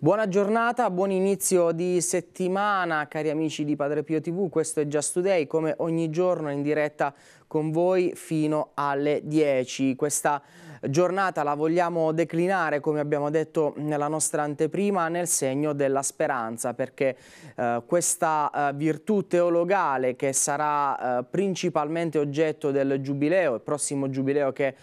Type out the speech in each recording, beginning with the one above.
Buona giornata, buon inizio di settimana cari amici di Padre Pio TV, questo è Just Today come ogni giorno in diretta con voi fino alle 10. Questa giornata la vogliamo declinare, come abbiamo detto nella nostra anteprima, nel segno della speranza, perché eh, questa eh, virtù teologale che sarà eh, principalmente oggetto del Giubileo, il prossimo Giubileo che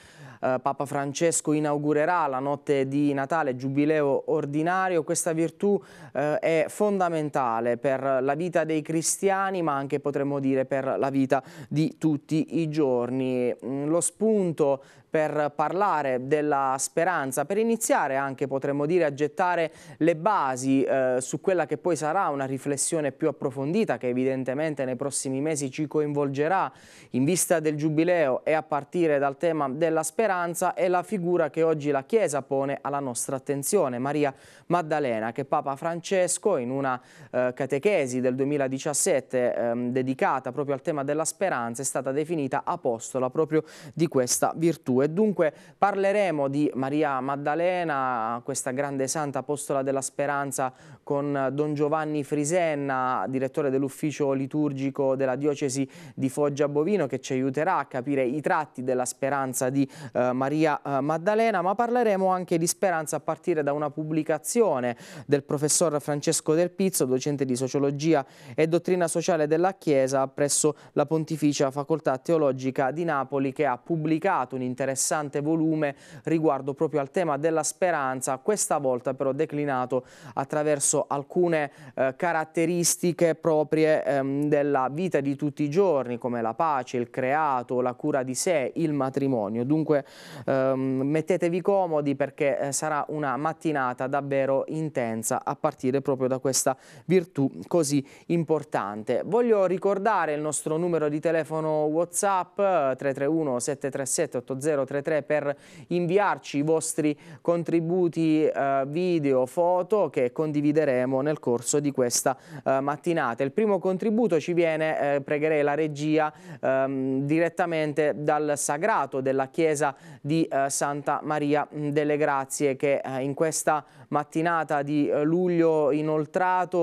eh, Papa Francesco inaugurerà la notte di Natale, giubileo ordinario. Questa virtù eh, è fondamentale per la vita dei cristiani, ma anche potremmo dire per la vita di tutti i giorni. Mm, lo spunto per parlare della speranza, per iniziare anche potremmo dire a gettare le basi eh, su quella che poi sarà una riflessione più approfondita che evidentemente nei prossimi mesi ci coinvolgerà in vista del Giubileo e a partire dal tema della speranza è la figura che oggi la Chiesa pone alla nostra attenzione, Maria Maddalena che Papa Francesco in una eh, catechesi del 2017 ehm, dedicata proprio al tema della speranza è stata definita apostola proprio di questa virtù e dunque parleremo di Maria Maddalena, questa grande santa apostola della speranza con Don Giovanni Frisenna, direttore dell'ufficio liturgico della diocesi di Foggia Bovino che ci aiuterà a capire i tratti della speranza di eh, Maria eh, Maddalena, ma parleremo anche di speranza a partire da una pubblicazione del professor Francesco Del Pizzo, docente di sociologia e dottrina sociale della Chiesa presso la Pontificia Facoltà Teologica di Napoli che ha pubblicato un interessante interessante volume riguardo proprio al tema della speranza, questa volta però declinato attraverso alcune eh, caratteristiche proprie ehm, della vita di tutti i giorni, come la pace, il creato, la cura di sé, il matrimonio. Dunque ehm, mettetevi comodi perché eh, sarà una mattinata davvero intensa a partire proprio da questa virtù così importante. Voglio ricordare il nostro numero di telefono WhatsApp 331 737 80 033 per inviarci i vostri contributi eh, video, foto che condivideremo nel corso di questa eh, mattinata. Il primo contributo ci viene, eh, pregherei la regia, ehm, direttamente dal sagrato della chiesa di eh, Santa Maria mm, delle Grazie che eh, in questa mattinata di eh, luglio inoltrato,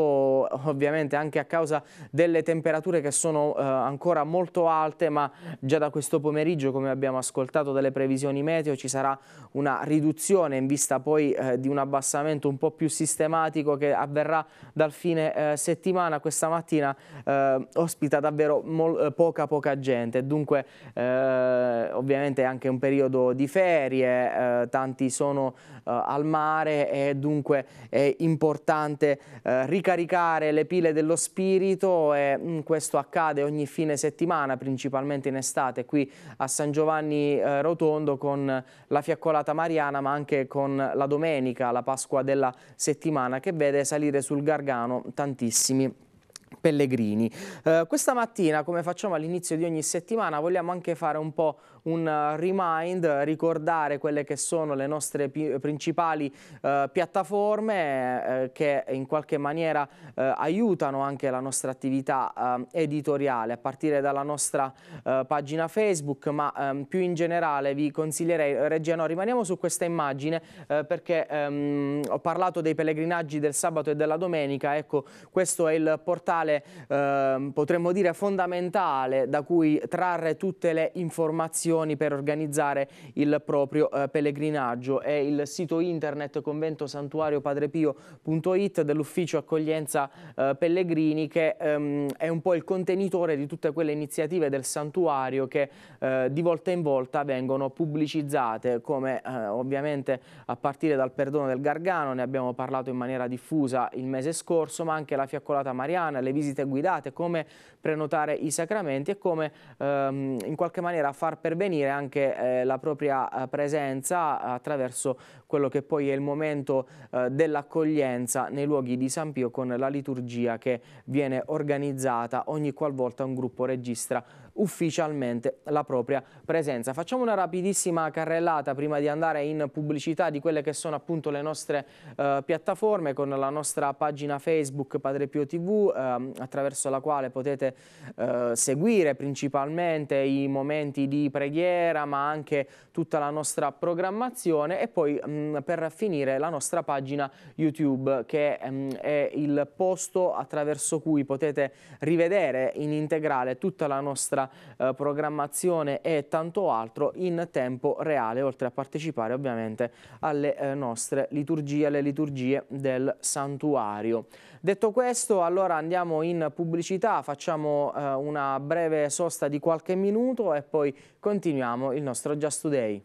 ovviamente anche a causa delle temperature che sono ancora molto alte, ma già da questo pomeriggio, come abbiamo ascoltato alle previsioni meteo ci sarà una riduzione in vista poi eh, di un abbassamento un po' più sistematico che avverrà dal fine eh, settimana. Questa mattina eh, ospita davvero eh, poca poca gente, dunque eh, ovviamente anche un periodo di ferie, eh, tanti sono eh, al mare e dunque è importante eh, ricaricare le pile dello spirito e mh, mm, questo accade ogni fine settimana, principalmente in estate qui a San Giovanni eh, Rotondo con la fiaccolata mariana ma anche con la domenica, la Pasqua della settimana che vede salire sul Gargano tantissimi pellegrini. Eh, questa mattina, come facciamo all'inizio di ogni settimana, vogliamo anche fare un po' un eh, remind, ricordare quelle che sono le nostre principali eh, piattaforme eh, che in qualche maniera eh, aiutano anche la nostra attività eh, editoriale, a partire dalla nostra eh, pagina Facebook, ma ehm, più in generale vi consiglierei, Reggiano, rimaniamo su questa immagine perché ehm, ho parlato dei pellegrinaggi del sabato e della domenica, ecco questo è il portale ehm, potremmo dire fondamentale da cui trarre tutte le informazioni informazioni per organizzare il proprio eh, pellegrinaggio. È il sito internet conventosantuariopadrepio.it dell'ufficio accoglienza eh, pellegrini che ehm, è un po' il contenitore di tutte quelle iniziative del santuario che eh, di volta in volta vengono pubblicizzate come eh, ovviamente a partire dal perdono del Gargano, ne abbiamo parlato in maniera diffusa il mese scorso, ma anche la fiaccolata mariana, le visite guidate, come prenotare i sacramenti e come ehm, in qualche maniera far pervenire benvenire anche eh, la propria eh, presenza attraverso quello che poi è il momento eh, dell'accoglienza nei luoghi di San Pio con la liturgia che viene organizzata ogni qualvolta un gruppo registra ufficialmente la propria presenza. Facciamo una rapidissima carrellata prima di andare in pubblicità di quelle che sono appunto le nostre eh, piattaforme con la nostra pagina Facebook Padre Pio TV eh, attraverso la quale potete eh, seguire principalmente i momenti di preghiera ma anche tutta la nostra programmazione e poi mh, mm, per finire la nostra pagina YouTube che mh, mm, è il posto attraverso cui potete rivedere in integrale tutta la nostra nostra eh, programmazione e tanto altro in tempo reale, oltre a partecipare ovviamente alle eh, nostre liturgie, alle liturgie del santuario. Detto questo, allora andiamo in pubblicità, facciamo eh, una breve sosta di qualche minuto e poi continuiamo il nostro Just Today.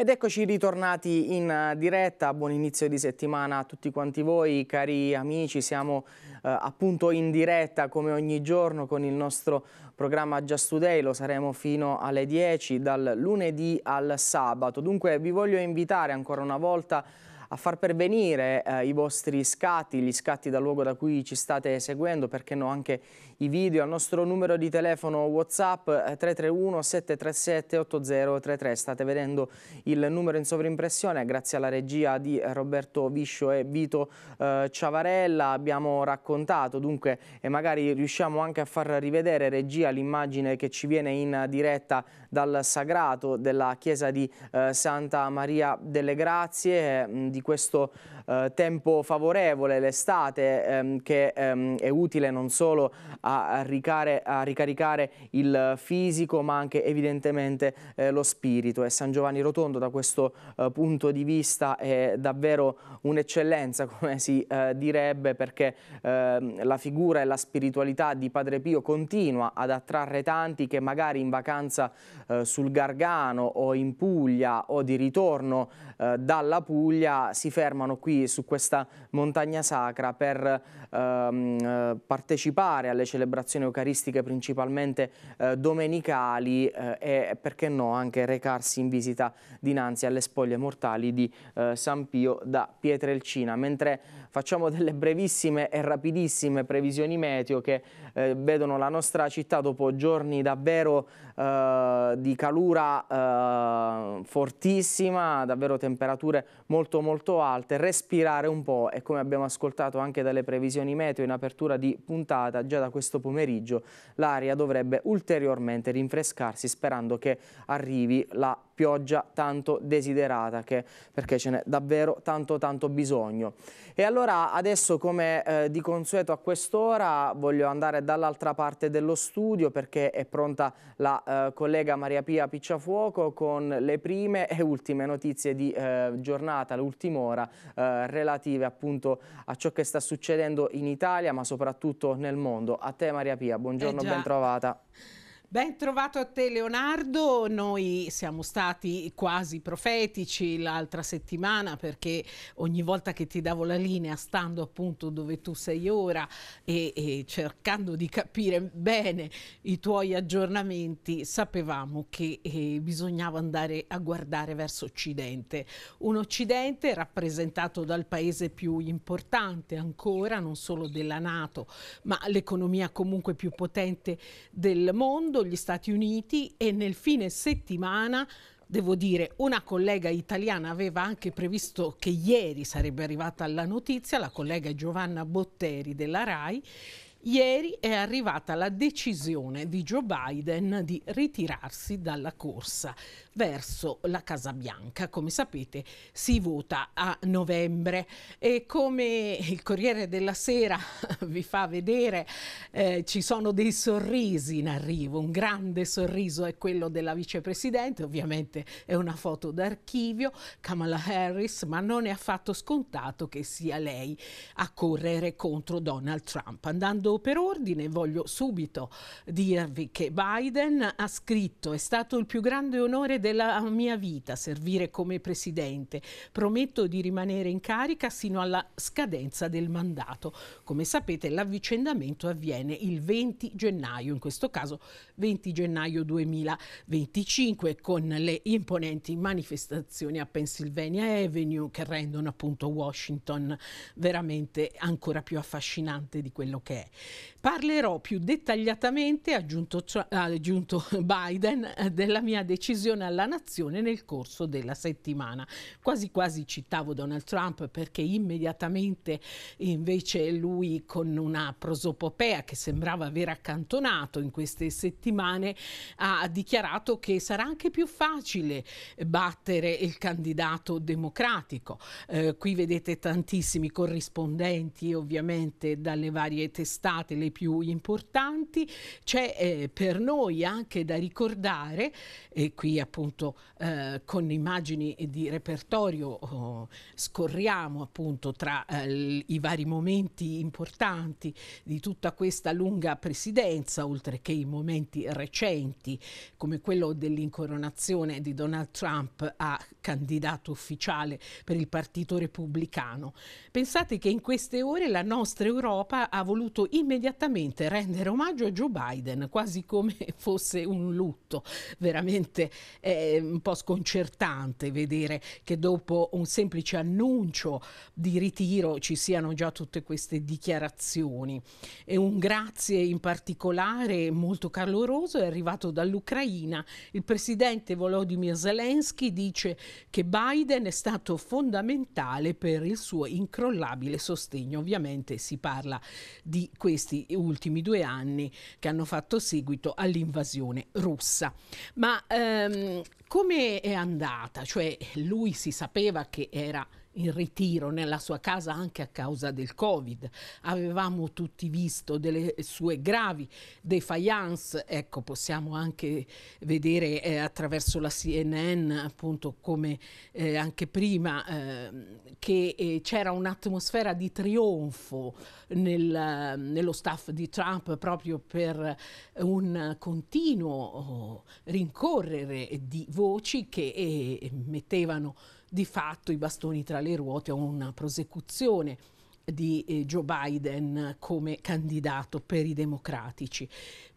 Ed eccoci ritornati in eh, diretta, buon inizio di settimana a tutti quanti voi, cari amici, siamo eh, appunto in diretta come ogni giorno con il nostro programma Just Today, lo saremo fino alle 10 dal lunedì al sabato. Dunque vi voglio invitare ancora una volta a far pervenire eh, i vostri scatti, gli scatti dal luogo da cui ci state seguendo, perché no anche i video al nostro numero di telefono Whatsapp 331 737 8033. State vedendo il numero in sovrimpressione grazie alla regia di Roberto Viscio e Vito eh, Ciavarella. Abbiamo raccontato dunque e magari riusciamo anche a far rivedere regia l'immagine che ci viene in diretta dal sagrato della chiesa di eh, Santa Maria delle Grazie, mh, ehm, di questo eh, tempo favorevole, l'estate, ehm, che ehm, è utile non solo a, ricare, a, ricaricare il fisico ma anche evidentemente eh, lo spirito e San Giovanni Rotondo da questo eh, punto di vista è davvero un'eccellenza come si eh, direbbe perché ehm, la figura e la spiritualità di Padre Pio continua ad attrarre tanti che magari in vacanza eh, sul Gargano o in Puglia o di ritorno eh, dalla Puglia si fermano qui su questa montagna sacra per ehm, eh, partecipare alle celebrazioni eucaristiche principalmente eh, domenicali eh, e perché no anche recarsi in visita dinanzi alle spoglie mortali di eh, San Pio da Pietrelcina. Mentre Facciamo delle brevissime e rapidissime previsioni meteo che eh, vedono la nostra città dopo giorni davvero eh, di calura eh, fortissima, davvero temperature molto molto alte, respirare un po' e come abbiamo ascoltato anche dalle previsioni meteo in apertura di puntata, già da questo pomeriggio l'aria dovrebbe ulteriormente rinfrescarsi sperando che arrivi la pioggia tanto desiderata, che, perché ce n'è davvero tanto tanto bisogno. E allora adesso come eh, di consueto a quest'ora voglio andare dall'altra parte dello studio perché è pronta la eh, collega Maria Pia Picciafuoco con le prime e ultime notizie di eh, giornata, l'ultima ora, eh, relative appunto a ciò che sta succedendo in Italia ma soprattutto nel mondo. A te Maria Pia, buongiorno, eh ben trovata. Ben trovato a te Leonardo, noi siamo stati quasi profetici l'altra settimana perché ogni volta che ti davo la linea, stando appunto dove tu sei ora e, e cercando di capire bene i tuoi aggiornamenti, sapevamo che eh, bisognava andare a guardare verso Occidente. Un Occidente rappresentato dal paese più importante ancora, non solo della Nato, ma l'economia comunque più potente del mondo mondo, gli Stati Uniti e nel fine settimana Devo dire, una collega italiana aveva anche previsto che ieri sarebbe arrivata la notizia, la collega Giovanna Botteri della RAI, Ieri è arrivata la decisione di Joe Biden di ritirarsi dalla corsa verso la Casa Bianca. Come sapete si vota a novembre e come il Corriere della Sera vi fa vedere eh, ci sono dei sorrisi in arrivo. Un grande sorriso è quello della vicepresidente, ovviamente è una foto d'archivio, Kamala Harris, ma non è affatto scontato che sia lei a correre contro Donald Trump. Andando vado per ordine, voglio subito dirvi che Biden ha scritto è stato il più grande onore della mia vita servire come presidente. Prometto di rimanere in carica sino alla scadenza del mandato. Come sapete l'avvicendamento avviene il 20 gennaio, in questo caso 20 gennaio 2025 con le imponenti manifestazioni a Pennsylvania Avenue che rendono appunto Washington veramente ancora più affascinante di quello che è. Parlerò più dettagliatamente, aggiunto, aggiunto Biden, della mia decisione alla nazione nel corso della settimana. Quasi quasi citavo Donald Trump perché immediatamente invece lui con una prosopopea che sembrava aver accantonato in queste settimane ha dichiarato che sarà anche più facile battere il candidato democratico. Eh, qui vedete tantissimi corrispondenti ovviamente dalle varie testate state le più importanti. C'è eh, per noi anche da ricordare, e qui appunto eh, con immagini di repertorio oh, scorriamo appunto tra eh, i vari momenti importanti di tutta questa lunga presidenza, oltre che i momenti recenti come quello dell'incoronazione di Donald Trump a candidato ufficiale per il Partito Repubblicano. Pensate che in queste ore la nostra Europa ha voluto immediatamente rendere omaggio a Joe Biden, quasi come fosse un lutto. Veramente eh, un po' sconcertante vedere che dopo un semplice annuncio di ritiro ci siano già tutte queste dichiarazioni. E un grazie in particolare molto caloroso è arrivato dall'Ucraina. Il presidente Volodymyr Zelensky dice che Biden è stato fondamentale per il suo incrollabile sostegno. Ovviamente si parla di questo questi ultimi due anni che hanno fatto seguito all'invasione russa. Ma ehm, come è andata? Cioè lui si sapeva che era in ritiro nella sua casa anche a causa del Covid. Avevamo tutti visto delle sue gravi defiance, ecco possiamo anche vedere eh, attraverso la CNN appunto come eh, anche prima ehm, eh, che c'era un'atmosfera di trionfo nel, nello staff di Trump proprio per un continuo oh, rincorrere di voci che eh, mettevano di fatto i bastoni tra le ruote a una prosecuzione di eh, Joe Biden come candidato per i democratici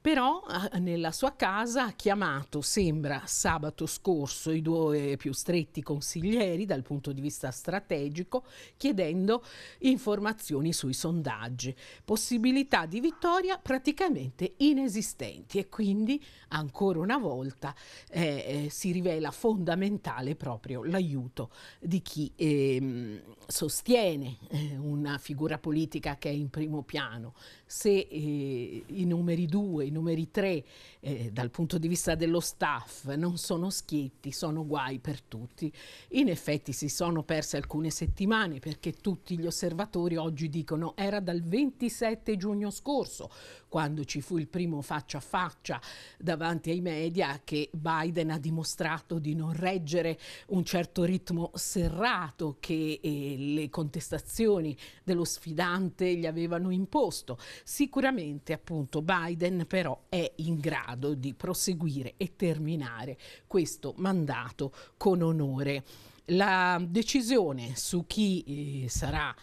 però nella sua casa ha chiamato, sembra, sabato scorso i due più stretti consiglieri dal punto di vista strategico, chiedendo informazioni sui sondaggi, possibilità di vittoria praticamente inesistenti e quindi ancora una volta eh, eh si rivela fondamentale proprio l'aiuto di chi ehm, eh, sostiene una figura politica che è in primo piano. Se eh, i numeri due, numeri tre eh, dal punto di vista dello staff non sono schietti, sono guai per tutti. In effetti si sono perse alcune settimane perché tutti gli osservatori oggi dicono era dal 27 giugno scorso, quando ci fu il primo faccia a faccia davanti ai media, che Biden ha dimostrato di non reggere un certo ritmo serrato che eh, le contestazioni dello sfidante gli avevano imposto. Sicuramente appunto Biden per però è in grado di proseguire e terminare questo mandato con onore. La decisione su chi eh, sarà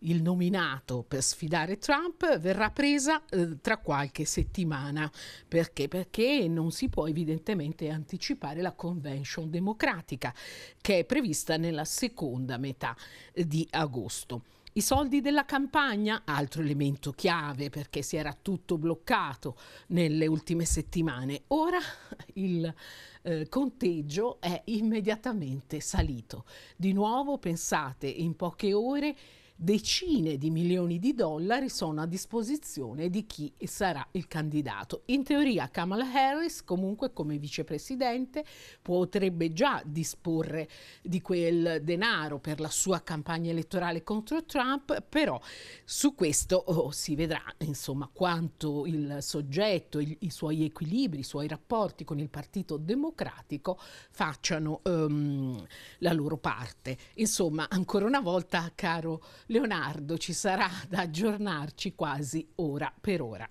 il nominato per sfidare Trump verrà presa eh, tra qualche settimana. Perché? Perché non si può evidentemente anticipare la convention democratica che è prevista nella seconda metà eh, di agosto. I soldi della campagna, altro elemento chiave perché si era tutto bloccato nelle ultime settimane. Ora il eh, conteggio è immediatamente salito. Di nuovo, pensate, in poche ore decine di milioni di dollari sono a disposizione di chi sarà il candidato. In teoria Kamala Harris comunque come vicepresidente potrebbe già disporre di quel denaro per la sua campagna elettorale contro Trump, però su questo oh, si vedrà insomma quanto il soggetto, il, i suoi equilibri, i suoi rapporti con il Partito Democratico facciano um, la loro parte. Insomma, ancora una volta, caro Leonardo ci sarà da aggiornarci quasi ora per ora.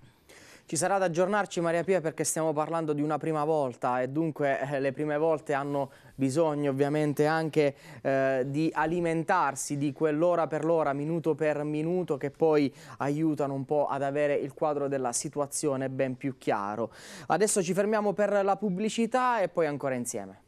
Ci sarà da aggiornarci Maria Pia perché stiamo parlando di una prima volta e dunque eh, le prime volte hanno bisogno ovviamente anche eh, di alimentarsi di quell'ora per l'ora, minuto per minuto che poi aiutano un po' ad avere il quadro della situazione ben più chiaro. Adesso ci fermiamo per la pubblicità e poi ancora insieme.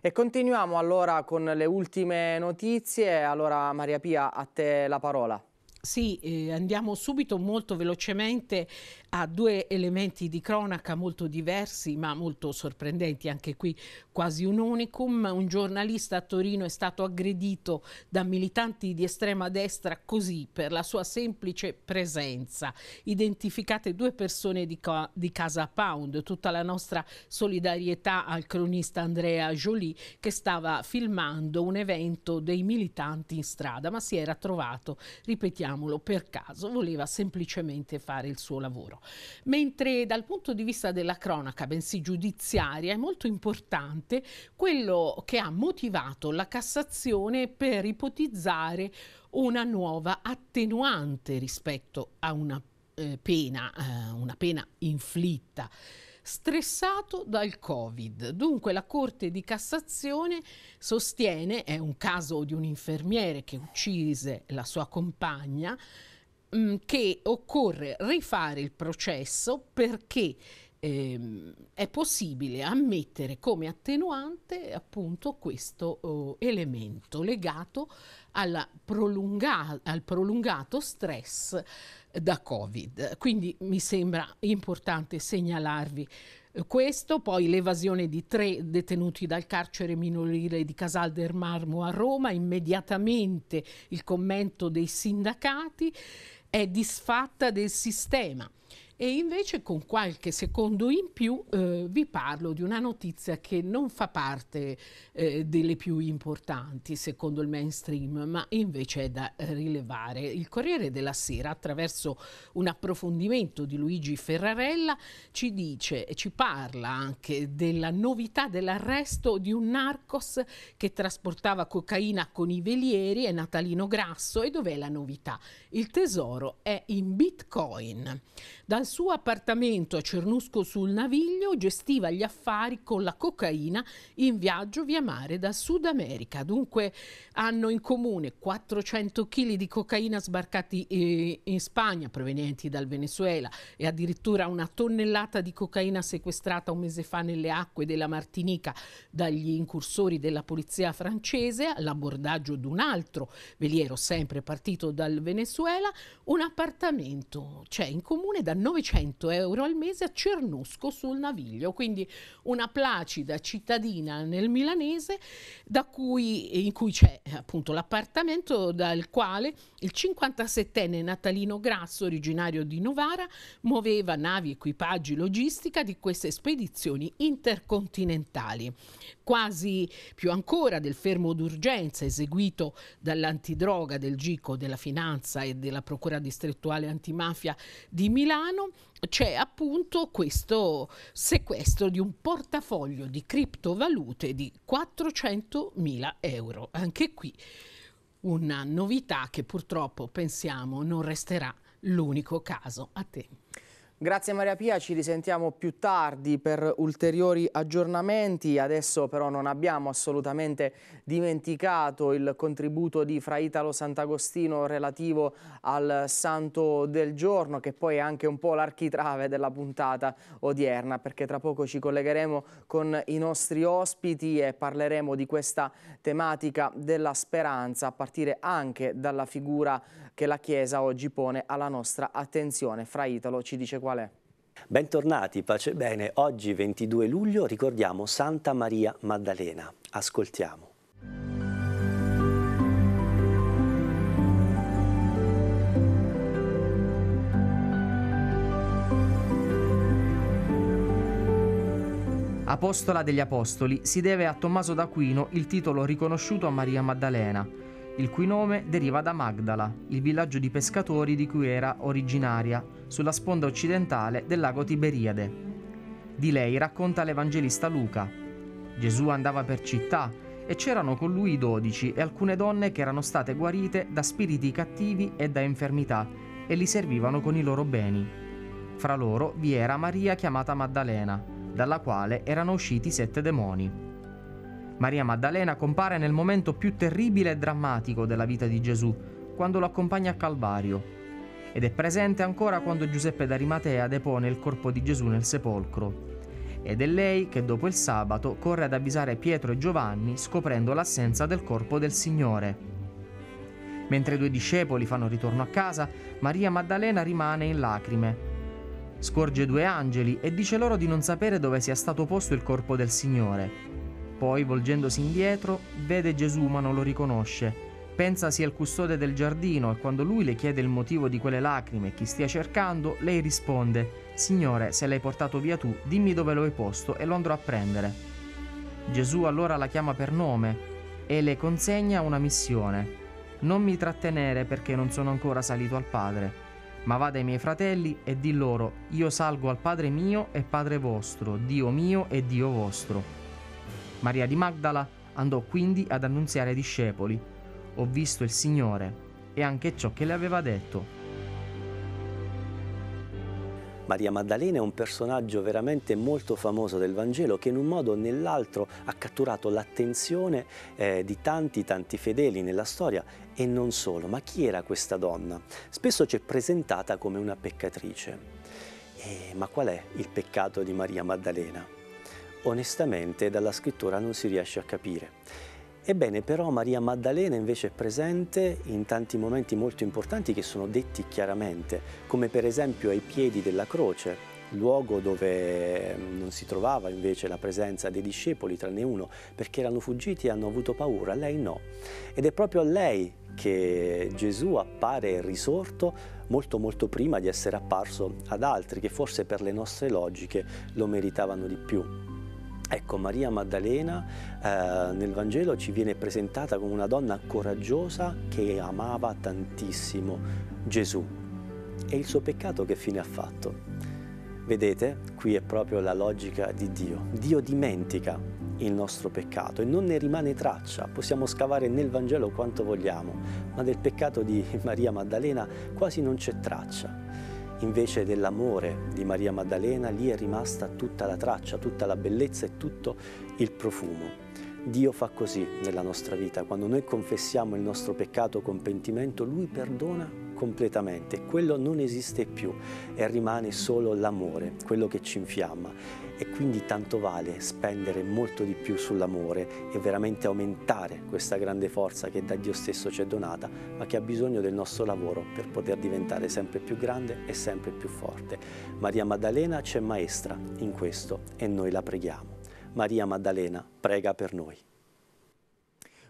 E continuiamo allora con le ultime notizie. Allora Maria Pia, a te la parola. Sì, eh, andiamo subito molto velocemente ha due elementi di cronaca molto diversi ma molto sorprendenti, anche qui quasi un unicum. Un giornalista a Torino è stato aggredito da militanti di estrema destra così per la sua semplice presenza. Identificate due persone di, ca di Casa Pound, tutta la nostra solidarietà al cronista Andrea Jolie che stava filmando un evento dei militanti in strada ma si era trovato, ripetiamolo, per caso, voleva semplicemente fare il suo lavoro. Ministero. Mentre dal punto di vista della cronaca, bensì giudiziaria, è molto importante quello che ha motivato la Cassazione per ipotizzare una nuova attenuante rispetto a una eh, pena, eh, una pena inflitta stressato dal Covid. Dunque la Corte di Cassazione sostiene, è un caso di un infermiere che uccise la sua compagna, mh, mm, che occorre rifare il processo perché ehm, è possibile ammettere come attenuante appunto questo oh, elemento legato prolunga al prolungato stress da Covid. Quindi mi sembra importante segnalarvi eh, questo, poi l'evasione di tre detenuti dal carcere minorile di Casal del Marmo a Roma, immediatamente il commento dei sindacati è disfatta del sistema. E invece con qualche secondo in più eh, vi parlo di una notizia che non fa parte eh, delle più importanti secondo il mainstream, ma invece è da rilevare. Il Corriere della Sera, attraverso un approfondimento di Luigi Ferrarella, ci dice e ci parla anche della novità dell'arresto di un narcos che trasportava cocaina con i velieri, è Natalino Grasso e dov'è la novità? Il tesoro è in bitcoin. Dal suo appartamento a Cernusco sul Naviglio gestiva gli affari con la cocaina in viaggio via mare da Sud America. Dunque hanno in comune 400 kg di cocaina sbarcati eh, in Spagna provenienti dal Venezuela e addirittura una tonnellata di cocaina sequestrata un mese fa nelle acque della Martinica dagli incursori della polizia francese all'abordaggio di un altro veliero sempre partito dal Venezuela. Un appartamento c'è in comune da 9 900 euro al mese a Cernusco sul Naviglio, quindi una placida cittadina nel milanese cui, in cui c'è appunto l'appartamento dal quale il 57enne Natalino Grasso, originario di Novara, muoveva navi, equipaggi, logistica di queste spedizioni intercontinentali quasi più ancora del fermo d'urgenza eseguito dall'antidroga del Gico della Finanza e della Procura distrettuale antimafia di Milano, c'è appunto questo sequestro di un portafoglio di criptovalute di 400.000 euro. Anche qui una novità che purtroppo pensiamo non resterà l'unico caso. A te. Grazie Maria Pia, ci risentiamo più tardi per ulteriori aggiornamenti. Adesso però non abbiamo assolutamente dimenticato il contributo di Fra Italo Sant'Agostino relativo al Santo del Giorno, che poi è anche un po' l'architrave della puntata odierna, perché tra poco ci collegheremo con i nostri ospiti e parleremo di questa tematica della speranza, a partire anche dalla figura che la Chiesa oggi pone alla nostra attenzione. Fra Italo ci dice qual è. Bentornati, pace e bene. Oggi 22 luglio ricordiamo Santa Maria Maddalena. Ascoltiamo. Apostola degli Apostoli si deve a Tommaso d'Aquino il titolo riconosciuto a Maria Maddalena il cui nome deriva da Magdala, il villaggio di pescatori di cui era originaria, sulla sponda occidentale del lago Tiberiade. Di lei racconta l'Evangelista Luca. Gesù andava per città e c'erano con lui i dodici e alcune donne che erano state guarite da spiriti cattivi e da infermità e li servivano con i loro beni. Fra loro vi era Maria chiamata Maddalena, dalla quale erano usciti sette demoni. Maria Maddalena compare nel momento più terribile e drammatico della vita di Gesù, quando lo accompagna a Calvario, ed è presente ancora quando Giuseppe d'Arimatea depone il corpo di Gesù nel sepolcro. Ed è lei che dopo il sabato corre ad avvisare Pietro e Giovanni scoprendo l'assenza del corpo del Signore. Mentre i due discepoli fanno ritorno a casa, Maria Maddalena rimane in lacrime. Scorge due angeli e dice loro di non sapere dove sia stato posto il corpo del Signore. Poi, volgendosi indietro, vede Gesù ma non lo riconosce. Pensa sia il custode del giardino e quando lui le chiede il motivo di quelle lacrime e chi stia cercando, lei risponde Signore, se l'hai portato via tu, dimmi dove lo hai posto e lo andrò a prendere. Gesù allora la chiama per nome e le consegna una missione. Non mi trattenere perché non sono ancora salito al Padre, ma vada ai miei fratelli e di loro, io salgo al Padre mio e Padre vostro, Dio mio e Dio vostro. Maria di Magdala andò quindi ad annunziare ai discepoli, ho visto il Signore e anche ciò che le aveva detto. Maria Maddalena è un personaggio veramente molto famoso del Vangelo che in un modo o nell'altro ha catturato l'attenzione eh, di tanti tanti fedeli nella storia e non solo. Ma chi era questa donna? Spesso ci è presentata come una peccatrice. E, eh, ma qual è il peccato di Maria Maddalena? onestamente dalla scrittura non si riesce a capire. Ebbene, però Maria Maddalena invece è presente in tanti momenti molto importanti che sono detti chiaramente, come per esempio ai piedi della croce, luogo dove mm, non si trovava invece la presenza dei discepoli, tranne uno, perché erano fuggiti e hanno avuto paura, lei no. Ed è proprio a lei che Gesù appare risorto molto molto prima di essere apparso ad altri che forse per le nostre logiche lo meritavano di più. Ecco, Maria Maddalena eh, nel Vangelo ci viene presentata come una donna coraggiosa che amava tantissimo Gesù. E il suo peccato che fine ha fatto? Vedete, qui è proprio la logica di Dio. Dio dimentica il nostro peccato e non ne rimane traccia. Possiamo scavare nel Vangelo quanto vogliamo, ma del peccato di Maria Maddalena quasi non c'è traccia. Invece dell'amore di Maria Maddalena lì è rimasta tutta la traccia, tutta la bellezza e tutto il profumo. Dio fa così nella nostra vita, quando noi confessiamo il nostro peccato con pentimento, Lui perdona completamente. Quello non esiste più e rimane solo l'amore, quello che ci infiamma. E quindi tanto vale spendere molto di più sull'amore e veramente aumentare questa grande forza che da Dio stesso ci è donata, ma che ha bisogno del nostro lavoro per poter diventare sempre più grande e sempre più forte. Maria Maddalena c'è maestra in questo e noi la preghiamo. Maria Maddalena prega per noi.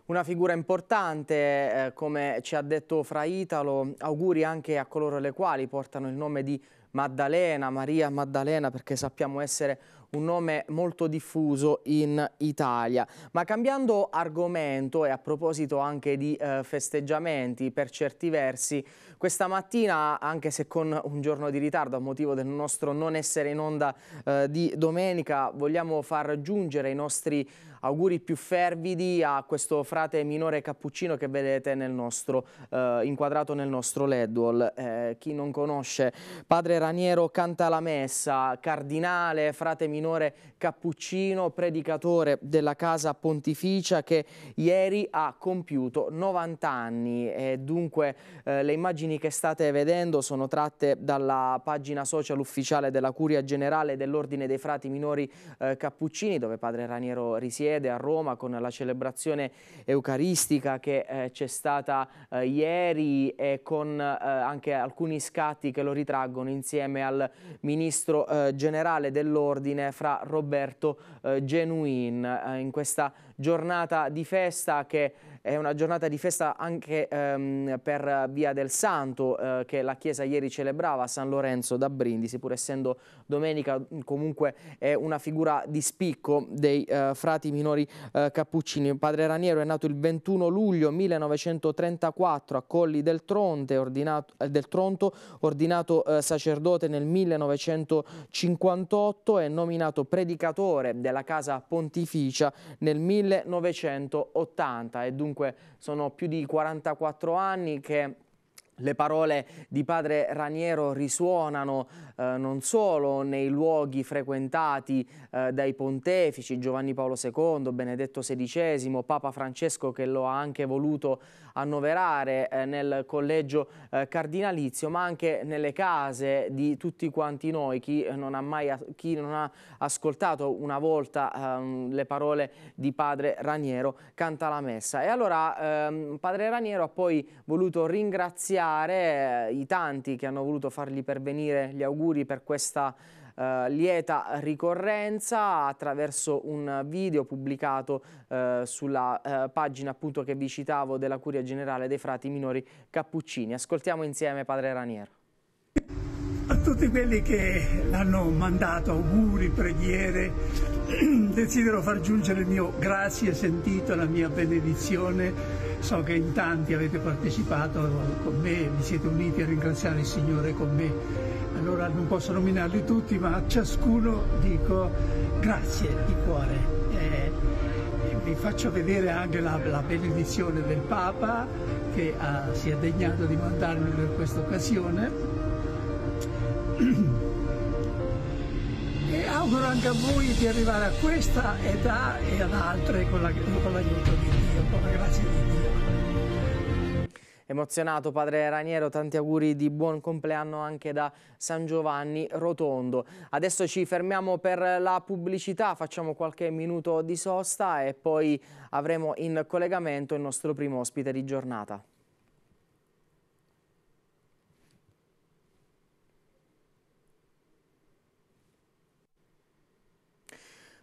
Una figura importante, eh, come ci ha detto Fra Italo, auguri anche a coloro le quali portano il nome di Maddalena, Maria Maddalena, perché sappiamo essere un nome molto diffuso in Italia. Ma cambiando argomento e a proposito anche di eh, festeggiamenti per certi versi, questa mattina, anche se con un giorno di ritardo a motivo del nostro non essere in onda eh, di domenica, vogliamo far giungere i nostri auguri più fervidi a questo frate minore cappuccino che vedete nel nostro, eh, inquadrato nel nostro Ledwall. Eh, chi non conosce padre Raniero canta la messa, cardinale, frate minore cappuccino, predicatore della casa pontificia che ieri ha compiuto 90 anni e dunque eh, le immagini che state vedendo sono tratte dalla pagina social ufficiale della Curia Generale dell'Ordine dei Frati Minori eh, Cappuccini dove padre Raniero risiede siede a Roma con la celebrazione eucaristica che eh, c'è stata eh, ieri e con eh, anche alcuni scatti che lo ritraggono insieme al Ministro eh, Generale dell'Ordine fra Roberto eh, Genuin eh, in questa giornata di festa che è una giornata di festa anche ehm, per Via del Santo eh, che la Chiesa ieri celebrava a San Lorenzo da Brindisi, pur essendo domenica mm, comunque è una figura di spicco dei eh, frati minori eh, cappuccini. Padre Raniero è nato il 21 luglio 1934 a Colli del, Tronte, ordinato, eh, del Tronto, ordinato eh, sacerdote nel 1958 e nominato predicatore della Casa Pontificia nel 1980 È dunque comunque sono più di 44 anni che le parole di padre Raniero risuonano eh, non solo nei luoghi frequentati eh, dai pontefici Giovanni Paolo II, Benedetto XVI, Papa Francesco che lo ha anche voluto annoverare eh, nel collegio eh, cardinalizio, ma anche nelle case di tutti quanti noi, chi non ha mai chi non ha ascoltato una volta ehm, le parole di padre Raniero canta la messa. E allora ehm, padre Raniero ha poi voluto ringraziare eh, i tanti che hanno voluto fargli pervenire gli auguri per questa eh, lieta ricorrenza attraverso un video pubblicato eh, sulla eh, pagina appunto che vi citavo della Curia Generale dei Frati Minori Cappuccini. Ascoltiamo insieme Padre Raniero. A tutti quelli che l'hanno mandato auguri, preghiere, desidero far giungere il mio grazie sentito, la mia benedizione so che in tanti avete partecipato con me, vi siete uniti a ringraziare il Signore con me allora non posso nominarli tutti, ma a ciascuno dico grazie di cuore. Eh, vi faccio vedere anche la, la benedizione del Papa che ha, ah, si è degnato di mandarmi per questa occasione. E auguro anche a voi di arrivare a questa età e ad altre con, la, l'aiuto di Dio, con la grazia di Dio. Emozionato padre Raniero, tanti auguri di buon compleanno anche da San Giovanni Rotondo. Adesso ci fermiamo per la pubblicità, facciamo qualche minuto di sosta e poi avremo in collegamento il nostro primo ospite di giornata.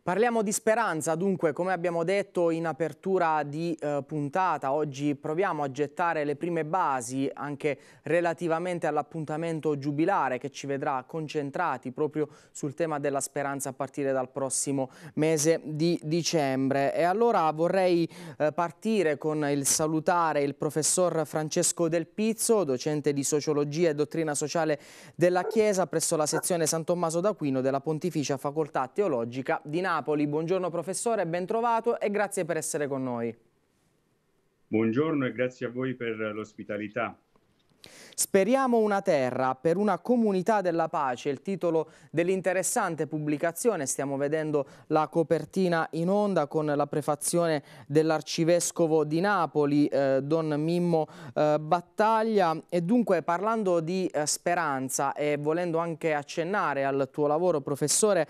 Parliamo di speranza, dunque come abbiamo detto in apertura di eh, puntata, oggi proviamo a gettare le prime basi anche relativamente all'appuntamento giubilare che ci vedrà concentrati proprio sul tema della speranza a partire dal prossimo mese di dicembre. E allora vorrei eh, partire con il salutare il professor Francesco Del Pizzo, docente di sociologia e dottrina sociale della Chiesa presso la sezione San Tommaso d'Aquino della Pontificia Facoltà Teologica di Napoli. Napoli. Buongiorno professore, ben trovato e grazie per essere con noi. Buongiorno e grazie a voi per l'ospitalità. Speriamo una terra per una comunità della pace, il titolo dell'interessante pubblicazione, stiamo vedendo la copertina in onda con la prefazione dell'arcivescovo di Napoli, eh, Don Mimmo eh, Battaglia e dunque parlando di eh, speranza e volendo anche accennare al tuo lavoro professore,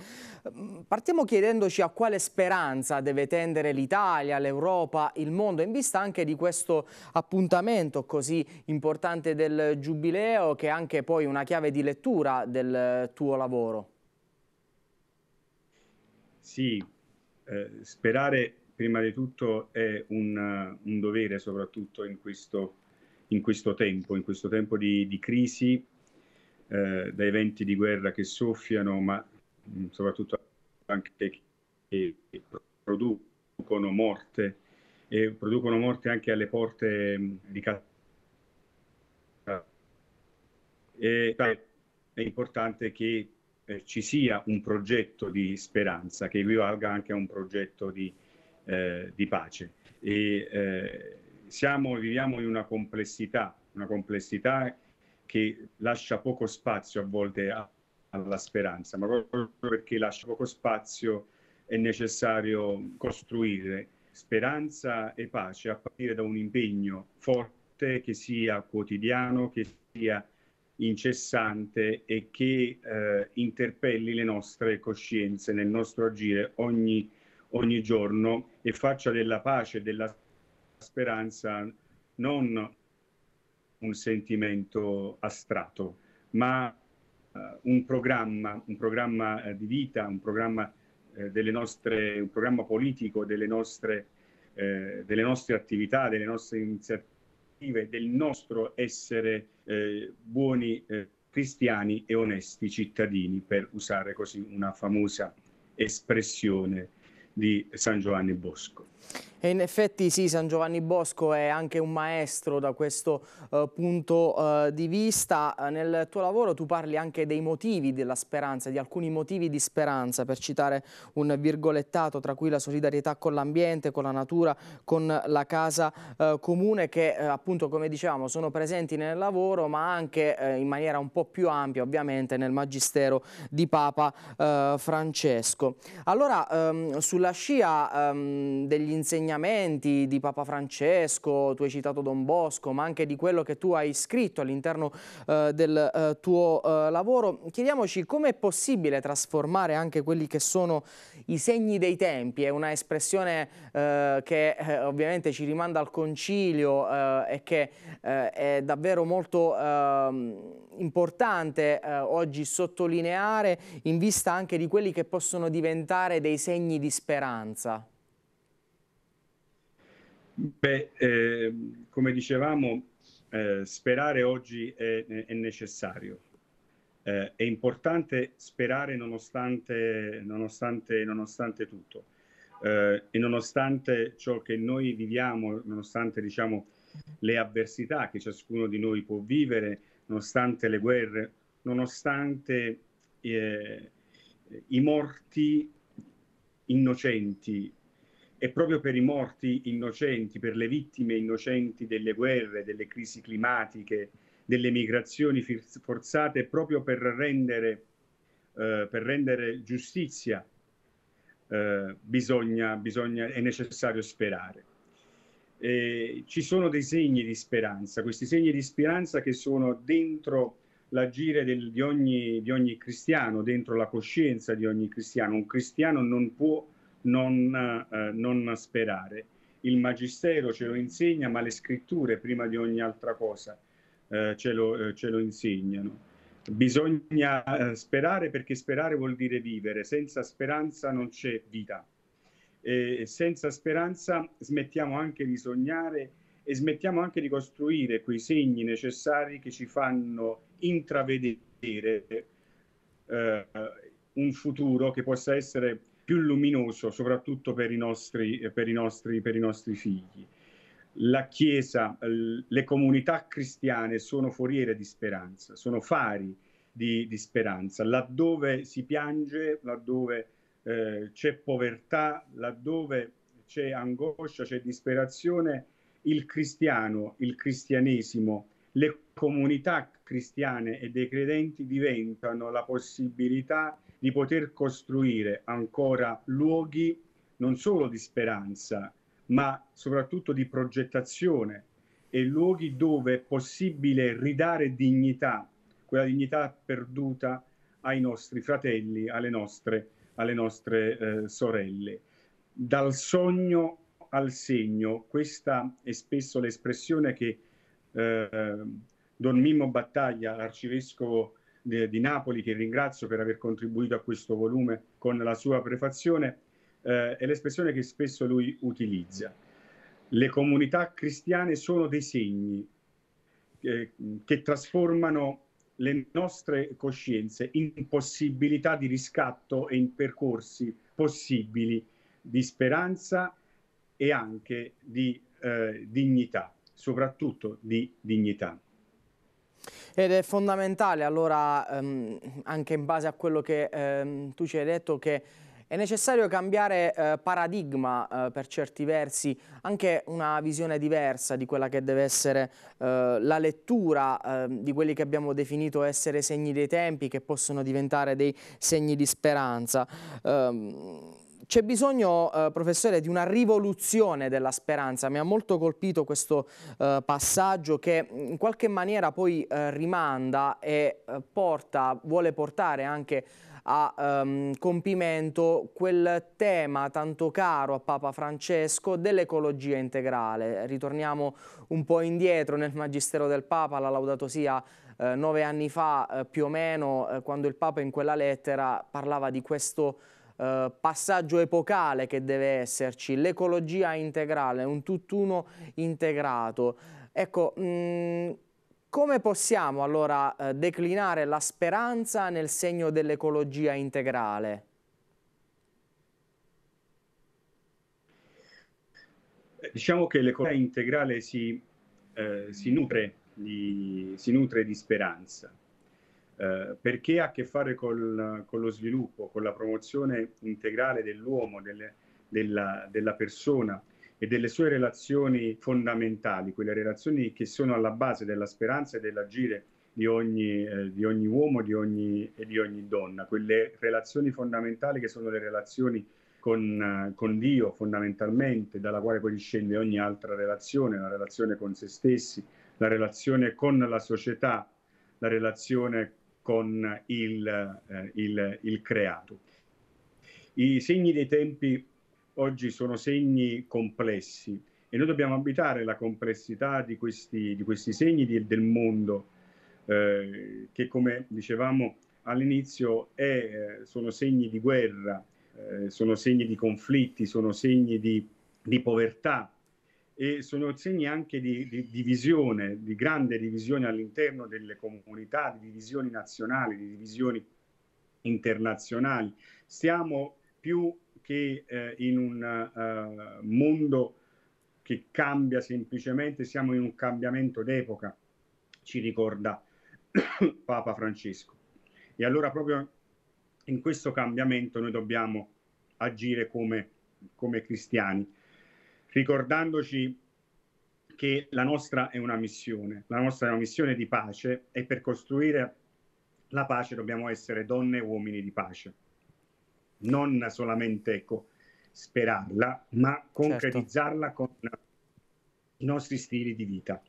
mm, partiamo chiedendoci a quale speranza deve tendere l'Italia, l'Europa, il mondo in vista anche di questo appuntamento così importante del Giubileo che è anche poi una chiave di lettura del tuo lavoro. Sì, eh, sperare prima di tutto è un, eh, un dovere soprattutto in questo, in questo, tempo, in questo tempo di, di crisi, eh, da eventi di guerra che soffiano, ma mm, soprattutto anche che producono morte e producono morte anche alle porte mm, di casa eh, è importante che eh, ci sia un progetto di speranza che equivalga anche a un progetto di, eh, di pace. E, eh, siamo, viviamo in una complessità, una complessità che lascia poco spazio a volte a, alla speranza, ma proprio perché lascia poco spazio è necessario costruire speranza e pace a partire da un impegno forte che sia quotidiano, che sia incessante e che eh, interpelli le nostre coscienze nel nostro agire ogni, ogni giorno e faccia della pace, e della speranza non un sentimento astratto, ma eh, un programma, un programma eh, di vita, un programma, eh, delle nostre, un programma politico, delle nostre, eh, delle nostre attività, delle nostre iniziative prospettive del nostro essere eh, buoni eh, cristiani e onesti cittadini, per usare così una famosa espressione di San Giovanni Bosco. E in effetti sì, San Giovanni Bosco è anche un maestro da questo eh, punto eh, di vista. Eh, nel tuo lavoro tu parli anche dei motivi della speranza, di alcuni motivi di speranza, per citare un virgolettato, tra cui la solidarietà con l'ambiente, con la natura, con la casa eh, comune, che eh, appunto come dicevamo sono presenti nel lavoro, ma anche eh, in maniera un po' più ampia ovviamente nel Magistero di Papa Francesco. Allora ehm, sulla scia ehm, degli insegnanti insegnamenti di Papa Francesco, tu hai citato Don Bosco, ma anche di quello che tu hai scritto all'interno eh, del eh, tuo eh, lavoro, chiediamoci come è possibile trasformare anche quelli che sono i segni dei tempi, è una espressione eh, che eh, ovviamente ci rimanda al concilio eh, e che è davvero molto ehm, importante oggi sottolineare in vista anche di quelli che possono diventare dei segni di speranza. Beh, eh, come dicevamo, eh, sperare oggi è, è necessario. Eh, è importante sperare nonostante, nonostante, nonostante tutto eh, e nonostante ciò che noi viviamo, nonostante diciamo, le avversità che ciascuno di noi può vivere, nonostante le guerre, nonostante eh, i morti innocenti e proprio per i morti innocenti, per le vittime innocenti delle guerre, delle crisi climatiche, delle migrazioni forzate, proprio per rendere, eh, per rendere giustizia eh, bisogna, bisogna, è necessario sperare. Eh, ci sono dei segni di speranza, questi segni di speranza che sono dentro l'agire del, di, ogni, di ogni cristiano, dentro la coscienza di ogni cristiano. Un cristiano non può non, eh, non sperare. Il Magistero ce lo insegna, ma le scritture, prima di ogni altra cosa, eh, ce, lo, eh, ce, lo, insegnano. Bisogna eh, sperare perché sperare vuol dire vivere, senza speranza non c'è vita. E senza speranza smettiamo anche di sognare e smettiamo anche di costruire quei segni necessari che ci fanno intravedere eh, un futuro che possa essere più luminoso, soprattutto per i nostri, per i nostri, per i nostri figli. La Chiesa, le comunità cristiane sono foriere di speranza, sono fari di, di speranza. Laddove si piange, laddove eh, c'è povertà, laddove c'è angoscia, c'è disperazione, il cristiano, il cristianesimo, le comunità cristiane e dei credenti diventano la possibilità di di poter costruire ancora luoghi non solo di speranza, ma soprattutto di progettazione e luoghi dove è possibile ridare dignità, quella dignità perduta ai nostri fratelli, alle nostre, alle nostre eh, sorelle. Dal sogno al segno, questa è spesso l'espressione che eh, Don Mimmo Battaglia, l'arcivescovo di, di Napoli, che ringrazio per aver contribuito a questo volume con la sua prefazione, eh, è l'espressione che spesso lui utilizza. Le comunità cristiane sono dei segni eh, che trasformano le nostre coscienze in possibilità di riscatto e in percorsi possibili di speranza e anche di eh, dignità, soprattutto di dignità. Ed è fondamentale allora, ehm, anche in base a quello che ehm, tu ci hai detto, che è necessario cambiare eh, paradigma eh, per certi versi, anche una visione diversa di quella che deve essere eh, la lettura ehm, di quelli che abbiamo definito essere segni dei tempi, che possono diventare dei segni di speranza. Ehm, c'è bisogno, eh, professore, di una rivoluzione della speranza. Mi ha molto colpito questo eh, passaggio che mm, in qualche maniera poi eh, rimanda e eh, porta, vuole portare anche a ehm, compimento quel tema tanto caro a Papa Francesco dell'ecologia integrale. Ritorniamo un po' indietro nel Magistero del Papa, la Laudato Sia eh, nove anni fa eh, più o meno, quando il Papa in quella lettera parlava di questo eh, passaggio epocale che deve esserci, l'ecologia integrale, un tutt'uno integrato. Ecco, mh, mm, come possiamo allora eh, declinare la speranza nel segno dell'ecologia integrale? Eh, diciamo che l'ecologia integrale si, eh, si, nutre di, si nutre di speranza. Eh, perché ha a che fare col, con lo sviluppo, con la promozione integrale dell'uomo, delle, della, della, persona e delle sue relazioni fondamentali, quelle relazioni che sono alla base della speranza e dell'agire di ogni, eh, di ogni uomo di ogni, e di ogni donna, quelle relazioni fondamentali che sono le relazioni con, eh, con Dio fondamentalmente, dalla quale poi discende ogni altra relazione, la relazione con se stessi, la relazione con la società, la relazione con il, eh, il, il creato. I segni dei tempi oggi sono segni complessi e noi dobbiamo abitare la complessità di questi, di questi segni di, del mondo eh, che come dicevamo all'inizio è, eh, sono segni di guerra, eh, sono segni di conflitti, sono segni di, di povertà, e sono segni anche di, di divisione, di grande divisione all'interno delle comunità, di divisioni nazionali, di divisioni internazionali. Siamo più che eh, in un uh, mondo che cambia semplicemente, siamo in un cambiamento d'epoca, ci ricorda Papa Francesco. E allora proprio in questo cambiamento noi dobbiamo agire come, come cristiani ricordandoci che la nostra è una missione, la nostra è una missione di pace e per costruire la pace dobbiamo essere donne e uomini di pace, non solamente ecco, sperarla, ma certo. concretizzarla certo. con i nostri stili di vita.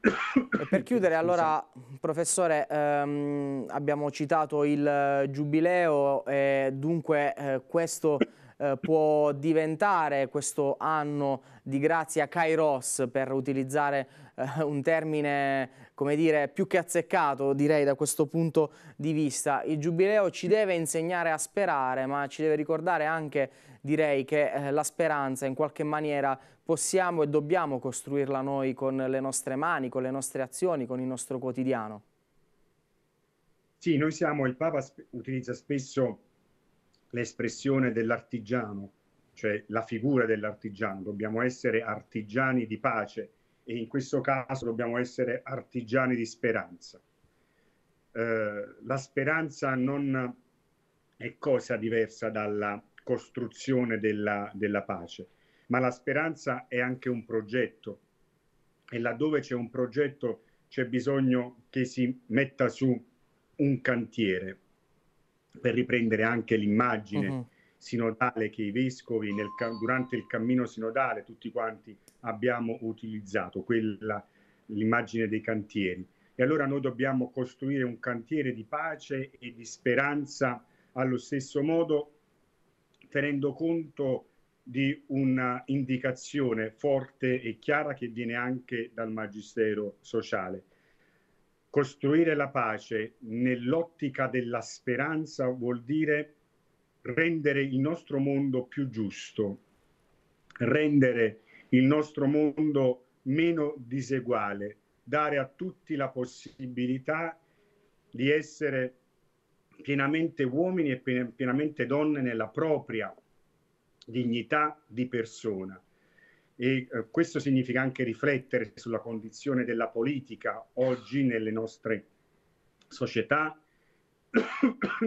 E per chiudere, allora, professore, ehm, abbiamo citato il eh, giubileo, e dunque eh, questo eh, può diventare questo anno di grazia Kairos per utilizzare eh, un termine come dire più che azzeccato direi da questo punto di vista. Il giubileo ci deve insegnare a sperare ma ci deve ricordare anche direi che eh, la speranza in qualche maniera possiamo e dobbiamo costruirla noi con le nostre mani, con le nostre azioni, con il nostro quotidiano. Sì, noi siamo, il Papa sp utilizza spesso l'espressione dell'artigiano, cioè la figura dell'artigiano. Dobbiamo essere artigiani di pace e in questo caso dobbiamo essere artigiani di speranza. Eh, la speranza non è cosa diversa dalla costruzione della, della pace, ma la speranza è anche un progetto e laddove c'è un progetto c'è bisogno che si metta su un cantiere, per riprendere anche l'immagine uh-huh. sinodale che i vescovi nel, durante il cammino sinodale tutti quanti abbiamo utilizzato, quella, l'immagine dei cantieri. E allora noi dobbiamo costruire un cantiere di pace e di speranza allo stesso modo, tenendo conto di un'indicazione forte e chiara che viene anche dal Magistero sociale, Costruire la pace nell'ottica della speranza vuol dire rendere il nostro mondo più giusto, rendere il nostro mondo meno diseguale, dare a tutti la possibilità di essere pienamente uomini e pienamente donne nella propria dignità di persona e eh, questo significa anche riflettere sulla condizione della politica oggi nelle nostre società,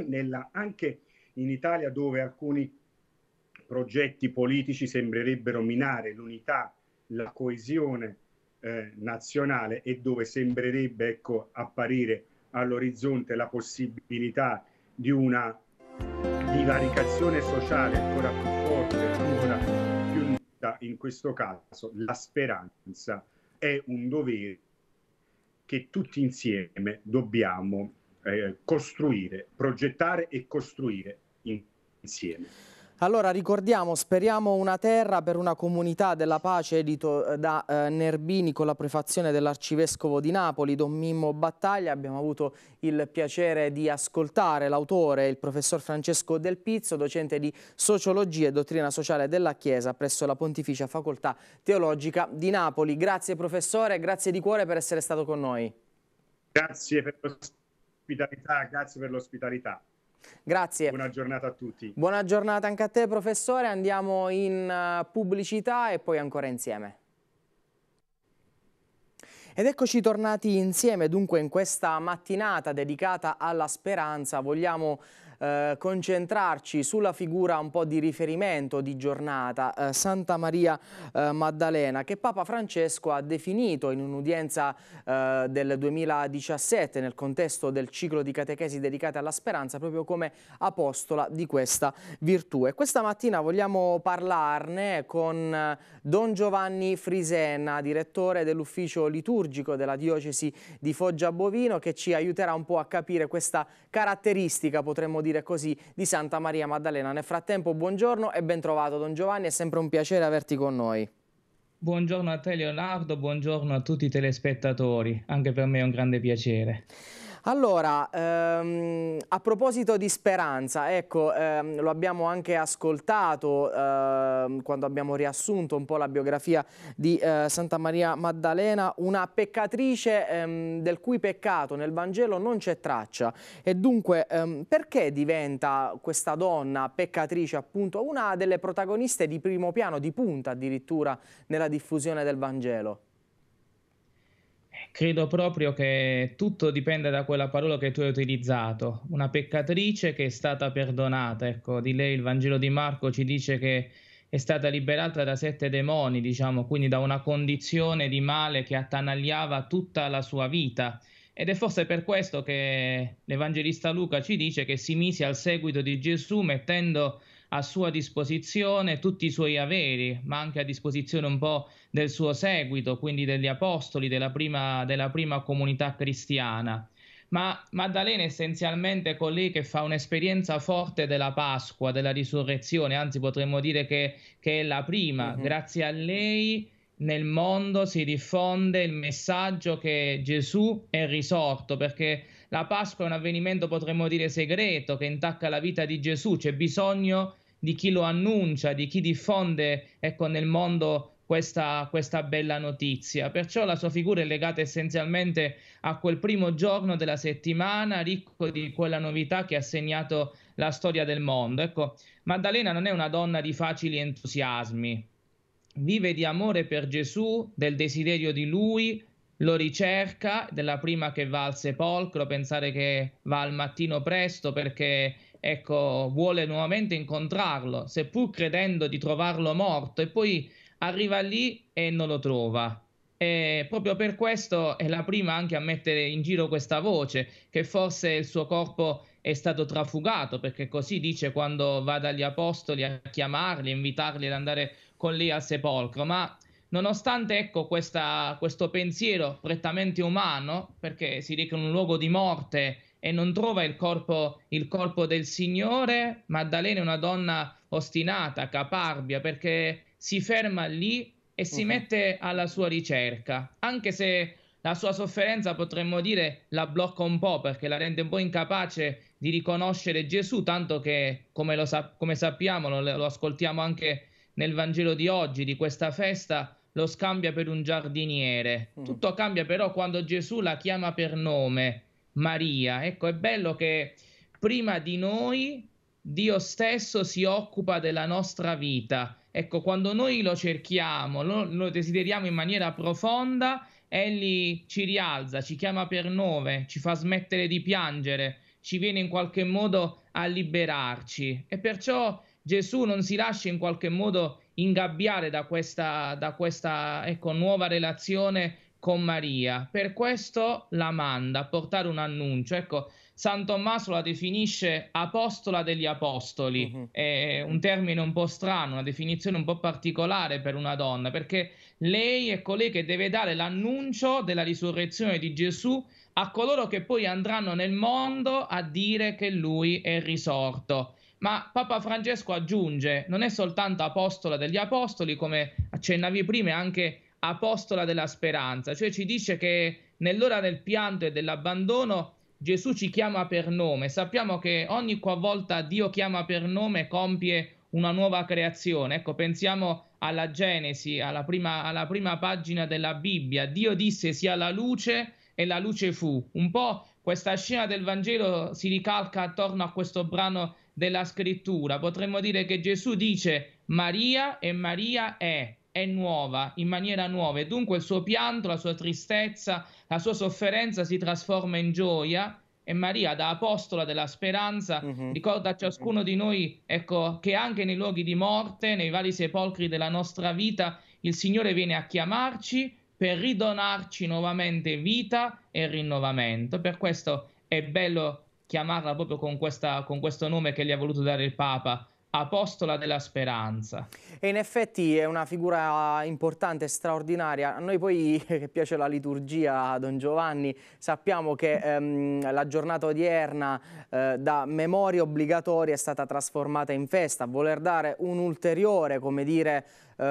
nella, anche in Italia dove alcuni progetti politici sembrerebbero minare l'unità, la coesione eh, nazionale e dove sembrerebbe ecco, apparire all'orizzonte la possibilità di una divaricazione sociale ancora più forte volta in questo caso la speranza è un dovere che tutti insieme dobbiamo eh, costruire, progettare e costruire in, insieme. Allora ricordiamo, speriamo una terra per una comunità della pace edito da eh, Nerbini con la prefazione dell'arcivescovo di Napoli, Don Mimmo Battaglia. Abbiamo avuto il piacere di ascoltare l'autore, il professor Francesco Del Pizzo, docente di sociologia e dottrina sociale della Chiesa presso la Pontificia Facoltà Teologica di Napoli. Grazie professore, grazie di cuore per essere stato con noi. Grazie per l'ospitalità, grazie per l'ospitalità. Grazie. Buona giornata a tutti. Buona giornata anche a te professore, andiamo in eh, pubblicità e poi ancora insieme. Ed eccoci tornati insieme, dunque in questa mattinata dedicata alla speranza vogliamo eh, concentrarci sulla figura un po' di riferimento di giornata, eh, Santa Maria eh, Maddalena, che Papa Francesco ha definito in un'udienza eh, del 2017 nel contesto del ciclo di catechesi dedicate alla speranza proprio come apostola di questa virtù. E questa mattina vogliamo parlarne con eh, Don Giovanni Frisenna, direttore dell'ufficio liturgico della diocesi di Foggia Bovino, che ci aiuterà un po' a capire questa caratteristica, potremmo dire, dire così, di Santa Maria Maddalena. Nel frattempo buongiorno e ben trovato Don Giovanni, è sempre un piacere averti con noi. Buongiorno a te Leonardo, buongiorno a tutti i telespettatori, anche per me è un grande piacere. Allora, ehm, a proposito di speranza, ecco, ehm, lo abbiamo anche ascoltato ehm, quando abbiamo riassunto un po' la biografia di eh, Santa Maria Maddalena, una peccatrice ehm, del cui peccato nel Vangelo non c'è traccia. E dunque, ehm, perché diventa questa donna peccatrice appunto una delle protagoniste di primo piano, di punta addirittura, nella diffusione del Vangelo? Credo proprio che tutto dipenda da quella parola che tu hai utilizzato, una peccatrice che è stata perdonata. Ecco, di lei il Vangelo di Marco ci dice che è stata liberata da sette demoni, diciamo, quindi da una condizione di male che attanagliava tutta la sua vita. Ed è forse per questo che l'Evangelista Luca ci dice che si mise al seguito di Gesù mettendo a sua disposizione tutti i suoi averi, ma anche a disposizione un po' del suo seguito, quindi degli apostoli, della prima, della prima comunità cristiana. Ma Maddalena è essenzialmente colui che fa un'esperienza forte della Pasqua, della risurrezione, anzi potremmo dire che, che è la prima. Uh-huh. Grazie a lei nel mondo si diffonde il messaggio che Gesù è risorto, perché la Pasqua è un avvenimento, potremmo dire, segreto che intacca la vita di Gesù. C'è bisogno di chi lo annuncia, di chi diffonde ecco, nel mondo questa, questa, bella notizia. Perciò la sua figura è legata essenzialmente a quel primo giorno della settimana, ricco di quella novità che ha segnato la storia del mondo. Ecco, Maddalena non è una donna di facili entusiasmi. Vive di amore per Gesù, del desiderio di lui, lo ricerca, della prima che va al sepolcro, pensare che va al mattino presto perché ecco, vuole nuovamente incontrarlo, seppur credendo di trovarlo morto, e poi arriva lì e non lo trova. E proprio per questo è la prima anche a mettere in giro questa voce, che forse il suo corpo è stato trafugato, perché così dice quando va dagli apostoli a chiamarli, a invitarli ad andare con lei al sepolcro, ma nonostante ecco, questa, questo pensiero prettamente umano, perché si dica in un luogo di morte e non trova il corpo, il corpo del Signore, Maddalena è una donna ostinata, caparbia, perché si ferma lì e si uh-huh. mette alla sua ricerca, anche se la sua sofferenza potremmo dire la blocca un po' perché la rende un po' incapace di riconoscere Gesù, tanto che come, sa- come sappiamo, lo, lo ascoltiamo anche nel Vangelo di oggi, di questa festa, lo scambia per un giardiniere. Mm. Tutto cambia però quando Gesù la chiama per nome Maria. Ecco, è bello che prima di noi Dio stesso si occupa della nostra vita. Ecco, quando noi lo cerchiamo, lo, lo desideriamo in maniera profonda, Egli ci rialza, ci chiama per nome, ci fa smettere di piangere, ci viene in qualche modo a liberarci. E perciò Gesù non si lascia in qualche modo ingabbiare da questa, da questa ecco, nuova relazione con Maria. Per questo la manda a portare un annuncio. Ecco, San Tommaso la definisce apostola degli apostoli, uh-huh. è un termine un po' strano, una definizione un po' particolare per una donna, perché lei è colei che deve dare l'annuncio della risurrezione di Gesù a coloro che poi andranno nel mondo a dire che lui è risorto. Ma Papa Francesco aggiunge, non è soltanto apostola degli apostoli, come accennavi prima, è anche apostola della speranza, cioè ci dice che nell'ora del pianto e dell'abbandono Gesù ci chiama per nome. Sappiamo che ogni qualvolta Dio chiama per nome compie una nuova creazione. Ecco, pensiamo alla Genesi, alla prima, alla prima pagina della Bibbia. Dio disse sia la luce e la luce fu. Un po' questa scena del Vangelo si ricalca attorno a questo brano della scrittura. Potremmo dire che Gesù dice Maria e Maria è, è nuova, in maniera nuova, e dunque il suo pianto, la sua tristezza, la sua sofferenza si trasforma in gioia. E Maria, da apostola della speranza, uh-huh. ricorda a ciascuno di noi ecco, che anche nei luoghi di morte, nei vari sepolcri della nostra vita, il Signore viene a chiamarci per ridonarci nuovamente vita e rinnovamento. Per questo è bello chiamarla proprio con, questa, con questo nome che gli ha voluto dare il Papa, apostola della speranza. E in effetti è una figura importante, straordinaria. A noi poi che piace la liturgia, Don Giovanni, sappiamo che ehm, la giornata odierna eh, da memoria obbligatoria è stata trasformata in festa, voler dare un ulteriore, come dire, eh,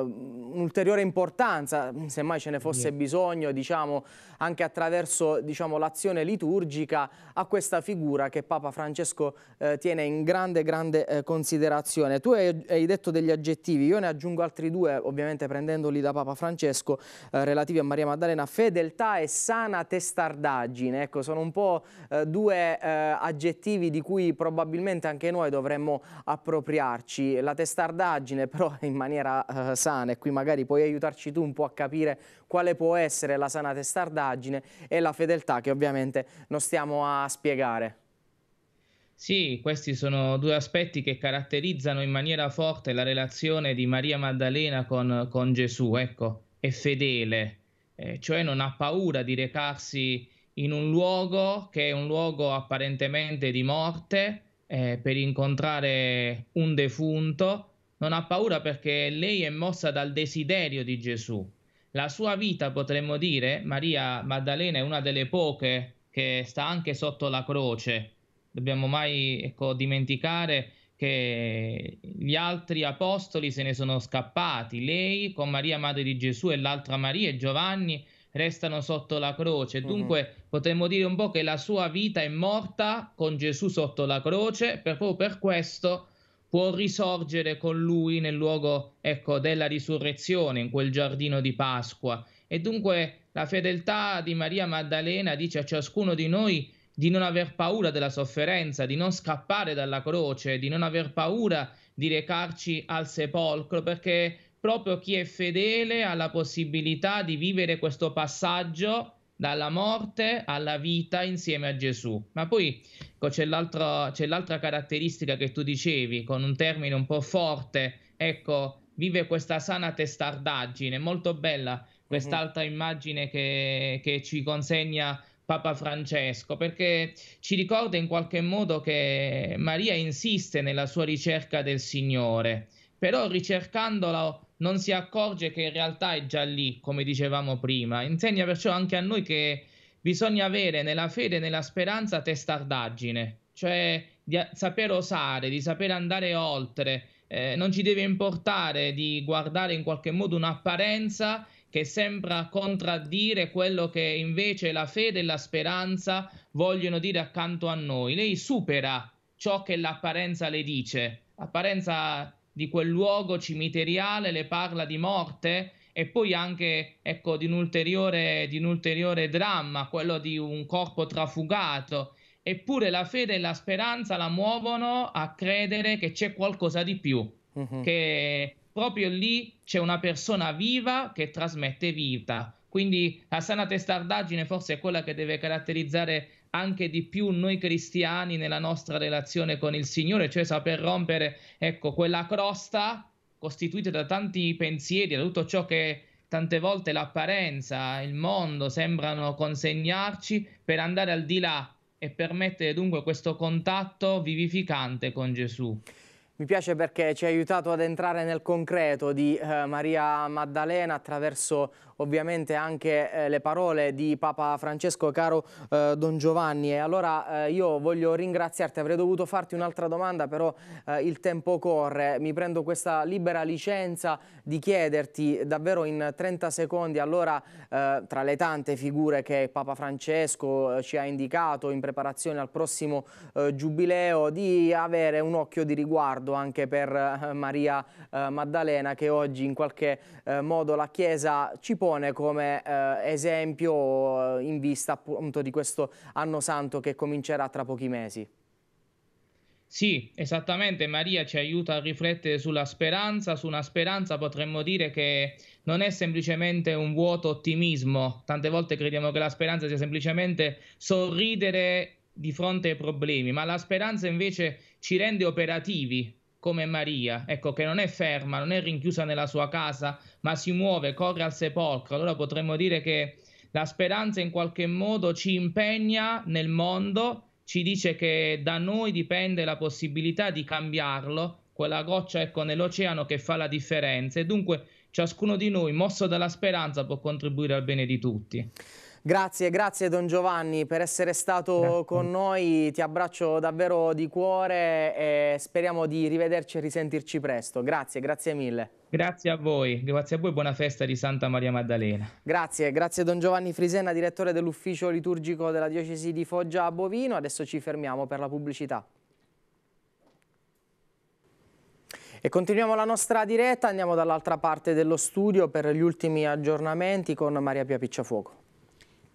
un'ulteriore importanza, semmai ce ne fosse bisogno, diciamo, anche attraverso diciamo, l'azione liturgica a questa figura che Papa Francesco eh, tiene in grande, grande eh, considerazione. Tu hai, hai, detto degli aggettivi, io ne aggiungo altri due, ovviamente prendendoli da Papa Francesco, eh, relativi a Maria Maddalena, fedeltà e sana testardaggine. Ecco, sono un po' eh, due eh, aggettivi di cui probabilmente anche noi dovremmo appropriarci. La testardaggine però in maniera eh, sana e qui magari puoi aiutarci tu un po' a capire quale può essere la sana testardaggine e la fedeltà che ovviamente non stiamo a spiegare. Sì, questi sono due aspetti che caratterizzano in maniera forte la relazione di Maria Maddalena con, con Gesù, ecco, è fedele, eh, cioè non ha paura di recarsi in un luogo che è un luogo apparentemente di morte eh, per incontrare un defunto non ha paura perché lei è mossa dal desiderio di Gesù. La sua vita, potremmo dire, Maria Maddalena è una delle poche che sta anche sotto la croce. Dobbiamo mai ecco, dimenticare che gli altri apostoli se ne sono scappati. Lei con Maria Madre di Gesù e l'altra Maria e Giovanni restano sotto la croce. Mm-hmm. Dunque uh-huh. potremmo dire un po' che la sua vita è morta con Gesù sotto la croce, proprio per questo può risorgere con lui nel luogo ecco, della risurrezione, in quel giardino di Pasqua. E dunque la fedeltà di Maria Maddalena dice a ciascuno di noi di non aver paura della sofferenza, di non scappare dalla croce, di non aver paura di recarci al sepolcro, perché proprio chi è fedele ha la possibilità di vivere questo passaggio dalla morte alla vita insieme a Gesù. Ma poi ecco, c'è, c'è, l'altra caratteristica che tu dicevi, con un termine un po' forte, ecco, vive questa sana testardaggine, molto bella quest'altra mm-hmm. immagine che, che ci consegna Papa Francesco, perché ci ricorda in qualche modo che Maria insiste nella sua ricerca del Signore, però ricercandolo non si accorge che in realtà è già lì, come dicevamo prima. Insegna perciò anche a noi che bisogna avere nella fede e nella speranza testardaggine, cioè di saper osare, di saper andare oltre. Eh, non ci deve importare di guardare in qualche modo un'apparenza che sembra contraddire quello che invece la fede e la speranza vogliono dire accanto a noi. Lei supera ciò che l'apparenza le dice. L'apparenza di quel luogo cimiteriale, le parla di morte e poi anche ecco, di, un ulteriore, di un ulteriore dramma, quello di un corpo trafugato. Eppure la fede e la speranza la muovono a credere che c'è qualcosa di più, uh-huh. che proprio lì c'è una persona viva che trasmette vita. Quindi la sana testardaggine forse è quella che deve caratterizzare anche di più noi cristiani nella nostra relazione con il Signore, cioè saper rompere ecco, quella crosta costituita da tanti pensieri, da tutto ciò che tante volte l'apparenza, il mondo sembrano consegnarci per andare al di là e permettere dunque questo contatto vivificante con Gesù. Mi piace perché ci ha aiutato ad entrare nel concreto di eh, Maria Maddalena attraverso ovviamente anche eh, le parole di Papa Francesco, caro eh, Don Giovanni. E allora eh, io voglio ringraziarti, avrei dovuto farti un'altra domanda, però eh, il tempo corre. Mi prendo questa libera licenza di chiederti davvero in 30 secondi, allora eh, tra le tante figure che Papa Francesco eh, ci ha indicato in preparazione al prossimo giubileo, di avere un occhio di riguardo anche per Maria Maddalena che oggi in qualche modo la Chiesa ci può pone come eh, esempio eh, in vista appunto di questo anno santo che comincerà tra pochi mesi. Sì, esattamente, Maria ci aiuta a riflettere sulla speranza, su una speranza potremmo dire che non è semplicemente un vuoto ottimismo, tante volte crediamo che la speranza sia semplicemente sorridere di fronte ai problemi, ma la speranza invece ci rende operativi, come Maria, ecco che non è ferma, non è rinchiusa nella sua casa, ma si muove, corre al sepolcro. Allora potremmo dire che la speranza in qualche modo ci impegna nel mondo, ci dice che da noi dipende la possibilità di cambiarlo, quella goccia ecco nell'oceano che fa la differenza e dunque ciascuno di noi, mosso dalla speranza, può contribuire al bene di tutti. Grazie, grazie Don Giovanni per essere stato grazie. con noi, ti abbraccio davvero di cuore e speriamo di rivederci e risentirci presto. Grazie, grazie mille. Grazie a voi, grazie a voi, buona festa di Santa Maria Maddalena. Grazie, grazie Don Giovanni Frisena, direttore dell'ufficio liturgico della diocesi di Foggia a Bovino. Adesso ci fermiamo per la pubblicità. E continuiamo la nostra diretta, andiamo dall'altra parte dello studio per gli ultimi aggiornamenti con Maria Pia Picciafuoco.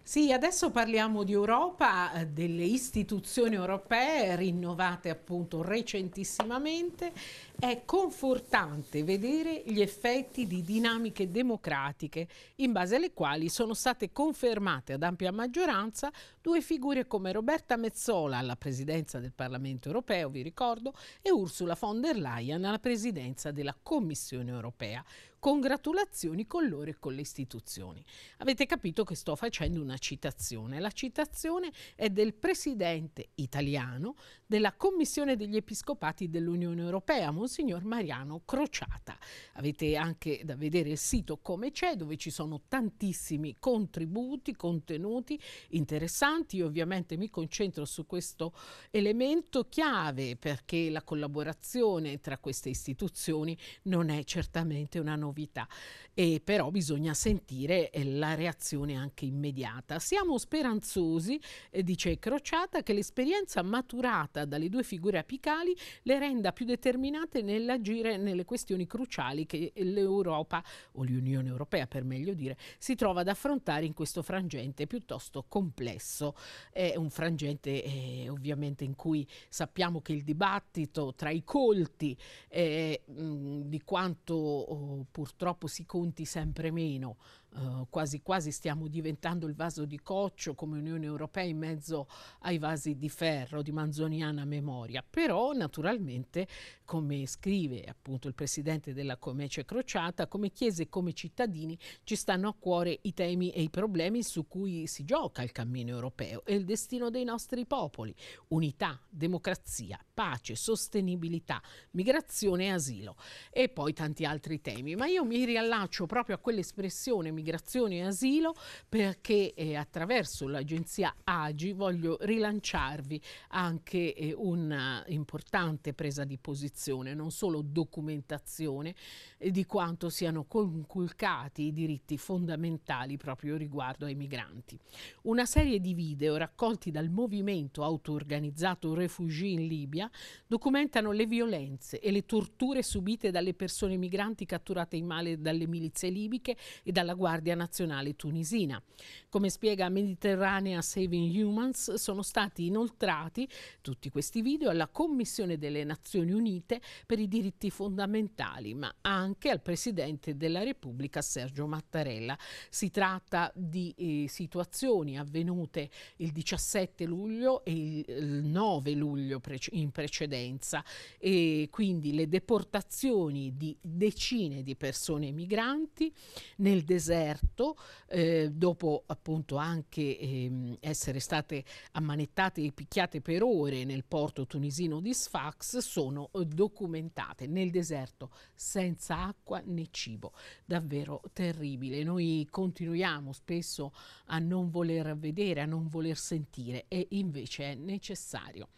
Sì, adesso parliamo di Europa, eh, delle istituzioni europee rinnovate appunto recentissimamente è confortante vedere gli effetti di dinamiche democratiche in base alle quali sono state confermate ad ampia maggioranza due figure come Roberta Mezzola alla presidenza del Parlamento europeo, vi ricordo, e Ursula von der Leyen alla presidenza della Commissione europea. Congratulazioni con loro e con le istituzioni. Avete capito che sto facendo una citazione. La citazione è del presidente italiano della Commissione degli Episcopati dell'Unione Europea, Monsignor Mariano Crociata. Avete anche da vedere il sito come c'è, dove ci sono tantissimi contributi, contenuti interessanti. Io ovviamente mi concentro su questo elemento chiave perché la collaborazione tra queste istituzioni non è certamente una novità e però bisogna sentire eh, la reazione anche immediata. Siamo speranzosi, eh, dice Crociata, che l'esperienza maturata dalle due figure apicali le renda più determinate importante nell'agire nelle questioni cruciali che l'Europa, o l'Unione Europea per meglio dire, si trova ad affrontare in questo frangente piuttosto complesso. È un frangente eh, ovviamente in cui sappiamo che il dibattito tra i colti eh, mh, di quanto oh, purtroppo si conti sempre meno eh, quasi quasi stiamo diventando il vaso di coccio come Unione Europea in mezzo ai vasi di ferro di manzoniana memoria. Però naturalmente, come scrive appunto il presidente della Comece Crociata, come chiese e come cittadini ci stanno a cuore i temi e i problemi su cui si gioca il cammino europeo e il destino dei nostri popoli. Unità, democrazia, pace, sostenibilità, migrazione e asilo e poi tanti altri temi. Ma io mi riallaccio proprio a quell'espressione mi Migrazione e Asilo perché eh, attraverso l'agenzia AGI voglio rilanciarvi anche eh, una importante presa di posizione, non solo documentazione eh, di quanto siano conculcati i diritti fondamentali proprio riguardo ai migranti. Una serie di video raccolti dal movimento autoorganizzato Refugee in Libia documentano le violenze e le torture subite dalle persone migranti catturate in male dalle milizie libiche e dalla guardia Guardia Nazionale tunisina. Come spiega Mediterranea Saving Humans, sono stati inoltrati tutti questi video alla Commissione delle Nazioni Unite per i diritti fondamentali, ma anche al Presidente della Repubblica Sergio Mattarella. Si tratta di eh, situazioni avvenute il 17 luglio e il 9 luglio in precedenza e quindi le deportazioni di decine di persone migranti nel deserto aperto, eh, dopo appunto anche ehm, essere state ammanettate e picchiate per ore nel porto tunisino di Sfax, sono eh, documentate nel deserto senza acqua né cibo. Davvero terribile. Noi continuiamo spesso a non voler vedere, a non voler sentire e invece è necessario.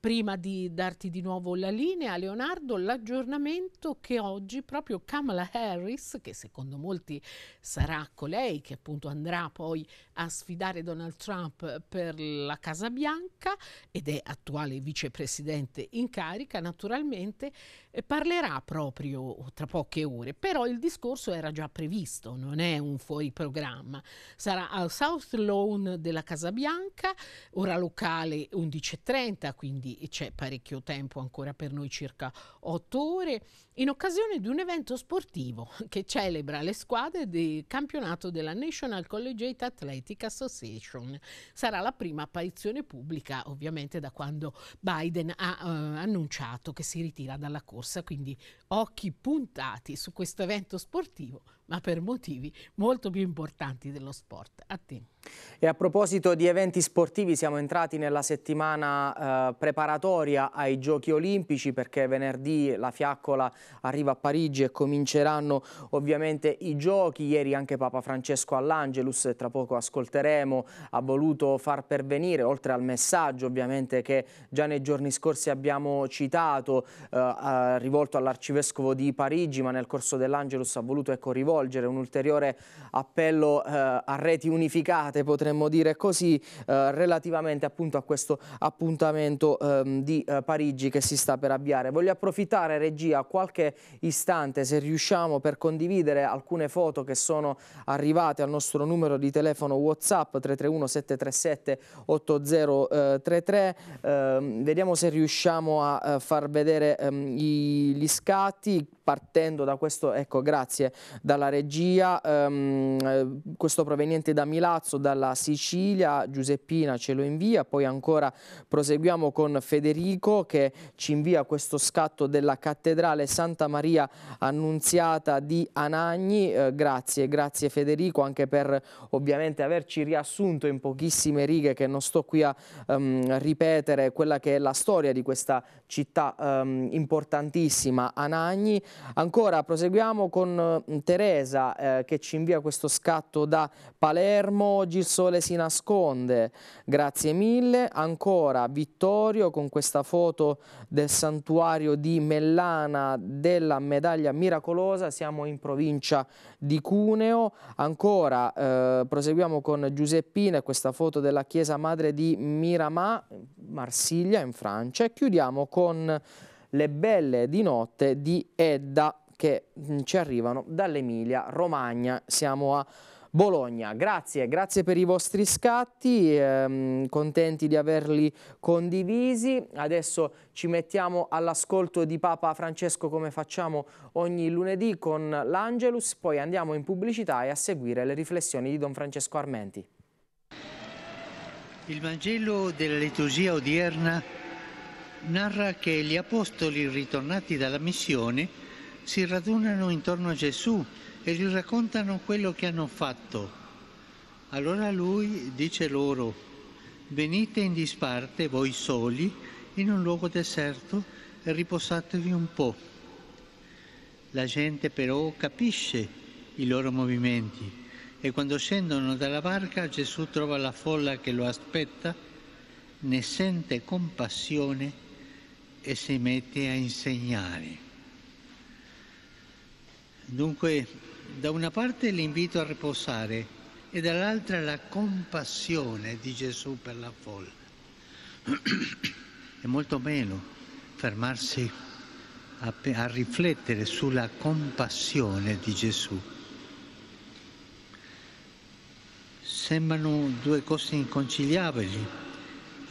Prima di darti di nuovo la linea, Leonardo, l'aggiornamento che oggi proprio Kamala Harris, che secondo molti sarà colei che appunto andrà poi a sfidare Donald Trump per la Casa Bianca ed è attuale vicepresidente in carica, naturalmente, eh, parlerà proprio tra poche ore, però il discorso era già previsto, non è un fuori programma. Sarà al South Lawn della Casa Bianca, ora locale 11.30, quindi c'è parecchio tempo ancora per noi, circa 8 ore in occasione di un evento sportivo che celebra le squadre del campionato della National Collegiate Athletic Association. Sarà la prima apparizione pubblica ovviamente da quando Biden ha eh, annunciato che si ritira dalla corsa, quindi occhi puntati su questo evento sportivo ma per motivi molto più importanti dello sport. A te. E a proposito di eventi sportivi, siamo entrati nella settimana eh, preparatoria ai Giochi Olimpici perché venerdì la fiaccola arriva a Parigi e cominceranno ovviamente i giochi. Ieri anche Papa Francesco all'Angelus, tra poco ascolteremo, ha voluto far pervenire, oltre al messaggio ovviamente che già nei giorni scorsi abbiamo citato, eh, rivolto all'Arcivescovo di Parigi, ma nel corso dell'Angelus ha voluto ecco, rivolgere rivolgere un ulteriore appello eh, a reti unificate, potremmo dire così, eh, relativamente appunto a questo appuntamento ehm, di eh, Parigi che si sta per avviare. Voglio approfittare, regia, qualche istante, se riusciamo, per condividere alcune foto che sono arrivate al nostro numero di telefono WhatsApp 331 737 8033. vediamo se riusciamo a eh, far vedere ehm, gli scatti partendo da questo, ecco grazie, dalla regia, ehm, questo proveniente da Milazzo, dalla Sicilia, Giuseppina ce lo invia, poi ancora proseguiamo con Federico che ci invia questo scatto della cattedrale Santa Maria Annunziata di Anagni, eh, grazie, grazie Federico anche per ovviamente averci riassunto in pochissime righe che non sto qui a ehm, ripetere quella che è la storia di questa città ehm, importantissima Anagni Ancora proseguiamo con mm, Teresa eh, che ci invia questo scatto da Palermo, oggi il sole si nasconde, grazie mille. Ancora Vittorio con questa foto del santuario di Mellana della medaglia miracolosa, siamo in provincia di Cuneo. Ancora eh, proseguiamo con Giuseppina e questa foto della chiesa madre di Miramà, Marsiglia in Francia e chiudiamo con le belle di notte di Edda che mm, ci arrivano dall'Emilia Romagna. Siamo a Bologna. Grazie, grazie per i vostri scatti, ehm, contenti di averli condivisi. Adesso ci mettiamo all'ascolto di Papa Francesco come facciamo ogni lunedì con l'Angelus, poi andiamo in pubblicità e a seguire le riflessioni di Don Francesco Armenti. Il Vangelo della liturgia odierna narra che gli apostoli ritornati dalla missione si radunano intorno a Gesù e gli raccontano quello che hanno fatto. Allora lui dice loro, venite in disparte voi soli in un luogo deserto e riposatevi un po'. La gente però capisce i loro movimenti e quando scendono dalla barca Gesù trova la folla che lo aspetta, ne sente compassione e si mette a insegnare. Dunque, da una parte l'invito a riposare e dall'altra la compassione di Gesù per la folla. È molto meno fermarsi a, a riflettere sulla compassione di Gesù. Sembrano due cose inconciliabili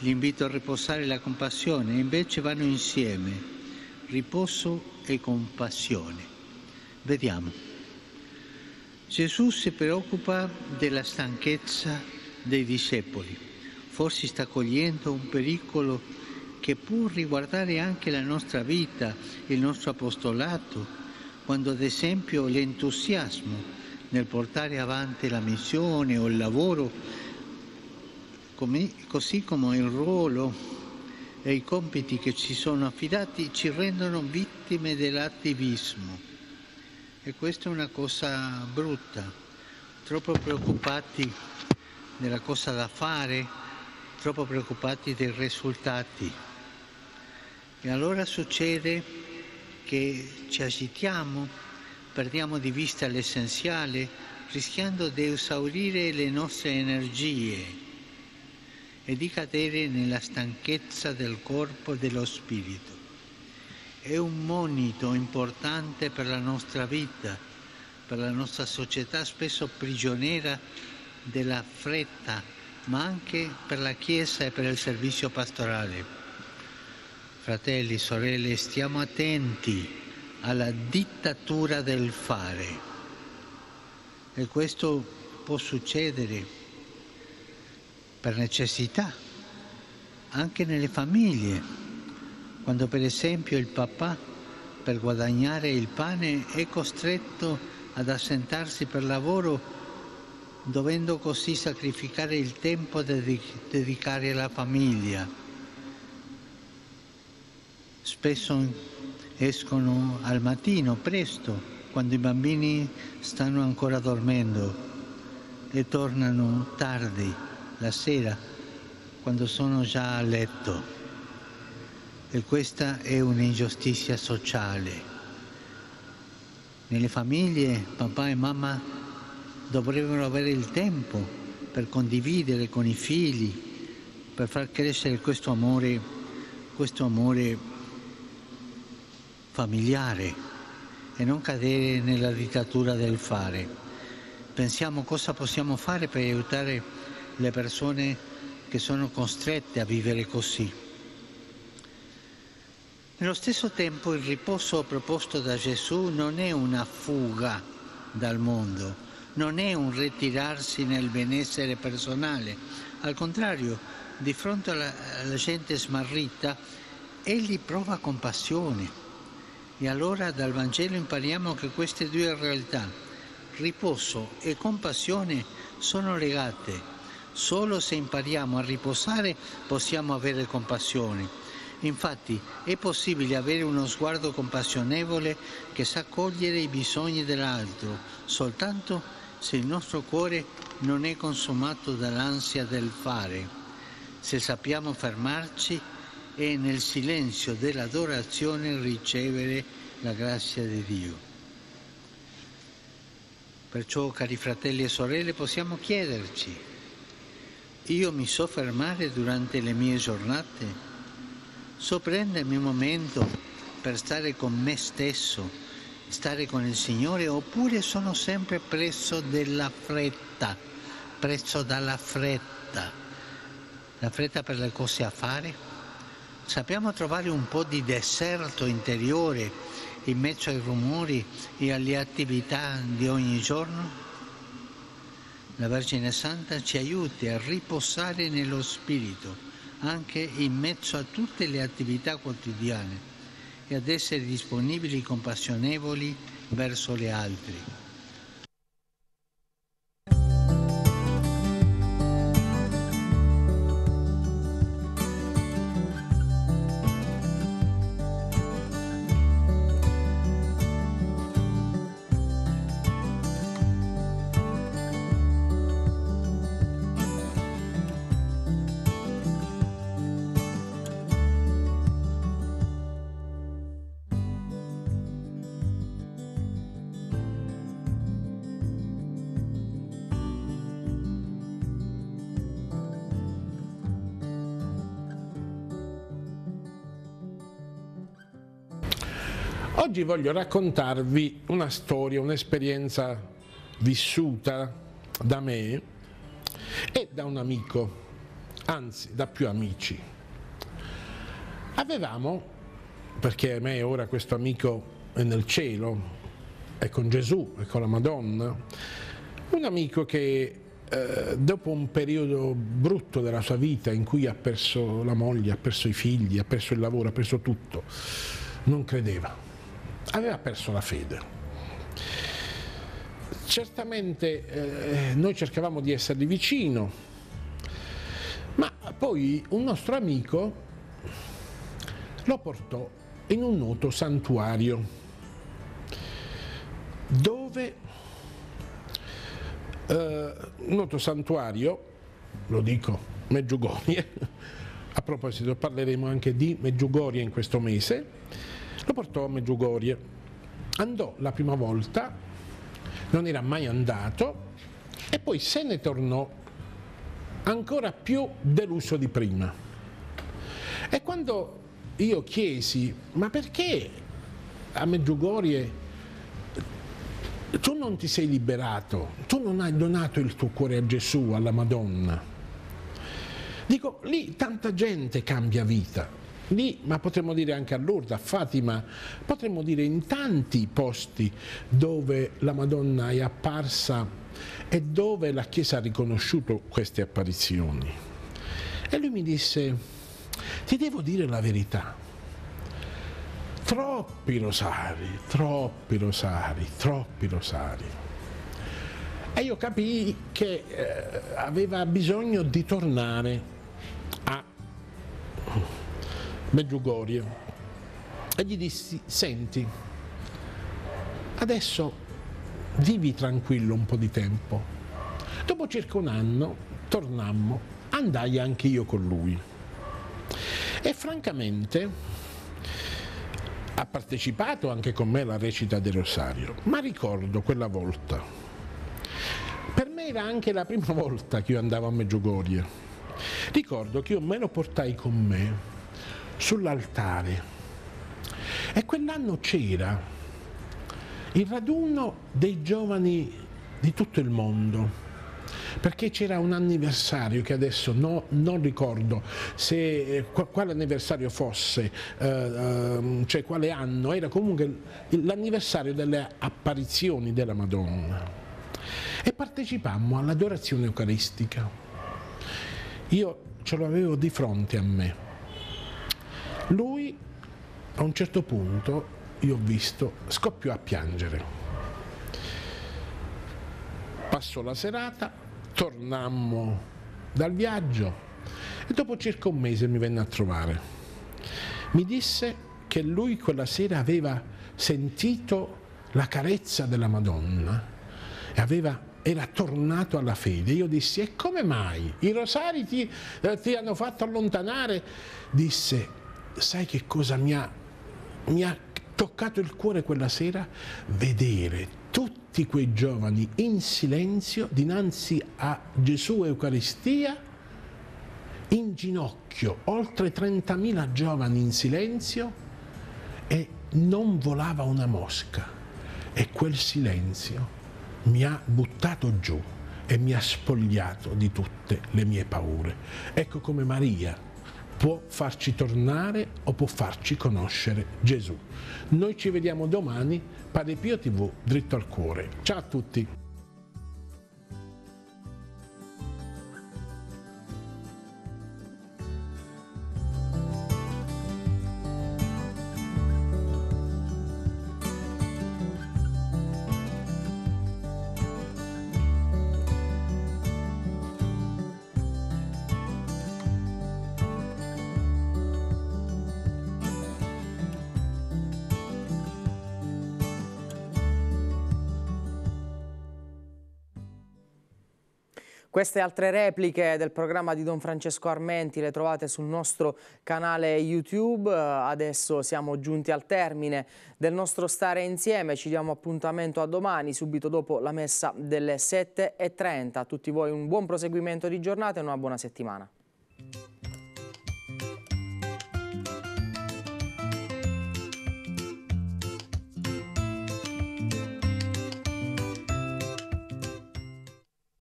L'invito a riposare la compassione invece vanno insieme, riposo e compassione. Vediamo. Gesù si preoccupa della stanchezza dei discepoli, forse sta cogliendo un pericolo che può riguardare anche la nostra vita, il nostro apostolato, quando ad esempio l'entusiasmo nel portare avanti la missione o il lavoro così come il ruolo e i compiti che ci sono affidati ci rendono vittime dell'attivismo. E questa è una cosa brutta, troppo preoccupati della cosa da fare, troppo preoccupati dei risultati. E allora succede che ci agitiamo, perdiamo di vista l'essenziale, rischiando di esaurire le nostre energie e di cadere nella stanchezza del corpo e dello spirito. È un monito importante per la nostra vita, per la nostra società spesso prigioniera della fretta, ma anche per la Chiesa e per il servizio pastorale. Fratelli, sorelle, stiamo attenti alla dittatura del fare e questo può succedere per necessità, anche nelle famiglie, quando per esempio il papà per guadagnare il pane è costretto ad assentarsi per lavoro dovendo così sacrificare il tempo da dedicare alla famiglia. Spesso escono al mattino, presto, quando i bambini stanno ancora dormendo e tornano tardi la sera, quando sono già a letto. E questa è un'ingiustizia sociale. Nelle famiglie papà e mamma dovrebbero avere il tempo per condividere con i figli, per far crescere questo amore, questo amore familiare e non cadere nella dittatura del fare. Pensiamo cosa possiamo fare per aiutare le persone che sono costrette a vivere così. Nello stesso tempo il riposo proposto da Gesù non è una fuga dal mondo, non è un ritirarsi nel benessere personale, al contrario, di fronte alla, alla gente smarrita, egli prova compassione. E allora dal Vangelo impariamo che queste due realtà, riposo e compassione, sono legate Solo se impariamo a riposare possiamo avere compassione. Infatti è possibile avere uno sguardo compassionevole che sa cogliere i bisogni dell'altro, soltanto se il nostro cuore non è consumato dall'ansia del fare, se sappiamo fermarci e nel silenzio dell'adorazione ricevere la grazia di Dio. Perciò, cari fratelli e sorelle, possiamo chiederci io mi so fermare durante le mie giornate, so prendermi un momento per stare con me stesso, stare con il Signore, oppure sono sempre preso dalla fretta, preso dalla fretta, la fretta per le cose a fare. Sappiamo trovare un po' di deserto interiore in mezzo ai rumori e alle attività di ogni giorno? La Vergine Santa ci aiuti a riposare nello Spirito, anche in mezzo a tutte le attività quotidiane, e ad essere disponibili e compassionevoli verso le altre. voglio raccontarvi una storia, un'esperienza vissuta da me e da un amico, anzi da più amici. Avevamo, perché a me ora questo amico è nel cielo, è con Gesù, è con la Madonna, un amico che eh, dopo un periodo brutto della sua vita in cui ha perso la moglie, ha perso i figli, ha perso il lavoro, ha perso tutto, non credeva aveva perso la fede. Certamente eh, noi cercavamo di essergli vicino, ma poi un nostro amico lo portò in un noto santuario dove eh, noto santuario, lo dico, Meggiugorie, a proposito parleremo anche di Meggiugorie in questo mese, lo portò a Meggiugorie. Andò la prima volta, non era mai andato e poi se ne tornò ancora più deluso di prima. E quando io chiesi, ma perché a Meggiugorie tu non ti sei liberato, tu non hai donato il tuo cuore a Gesù, alla Madonna? Dico, lì tanta gente cambia vita, lì, ma potremmo dire anche a Lourdes, a Fatima, potremmo dire in tanti posti dove la Madonna è apparsa e dove la Chiesa ha riconosciuto queste apparizioni. E lui mi disse, ti devo dire la verità, troppi rosari, troppi rosari, troppi rosari. E io capii che eh, aveva bisogno di tornare a Meggiugorie e gli dissi, senti, adesso vivi tranquillo un po' di tempo. Dopo circa un anno tornammo, andai anche io con lui. E francamente ha partecipato anche con me alla recita del Rosario, ma ricordo quella volta. Per me era anche la prima volta che io andavo a Meggiugorie. Ricordo che io me lo portai con me sull'altare. E quell'anno c'era il raduno dei giovani di tutto il mondo, perché c'era un anniversario che adesso no, non ricordo se, eh, quale anniversario fosse, eh, ehm, cioè quale anno, era comunque l'anniversario delle apparizioni della Madonna. E partecipammo all'adorazione eucaristica. Io ce l'avevo di fronte a me lui a un certo punto, io ho visto, scoppiò a piangere. Passò la serata, tornammo dal viaggio e dopo circa un mese mi venne a trovare. Mi disse che lui quella sera aveva sentito la carezza della Madonna e aveva era tornato alla fede. Io dissi, e come mai? I rosari ti, eh, ti hanno fatto allontanare? Disse, sai che cosa mi ha, mi ha toccato il cuore quella sera? Vedere tutti quei giovani in silenzio dinanzi a Gesù Eucaristia in ginocchio, oltre 30.000 giovani in silenzio e non volava una mosca. E quel silenzio mi ha buttato giù e mi ha spogliato di tutte le mie paure. Ecco come Maria può farci tornare o può farci conoscere Gesù. Noi ci vediamo domani, Padre Pio TV, dritto al cuore. Ciao a tutti! Queste altre repliche del programma di Don Francesco Armenti le trovate sul nostro canale YouTube. Adesso siamo giunti al termine del nostro stare insieme. Ci diamo appuntamento a domani, subito dopo la messa delle 7.30. A tutti voi un buon proseguimento di giornata e una buona settimana.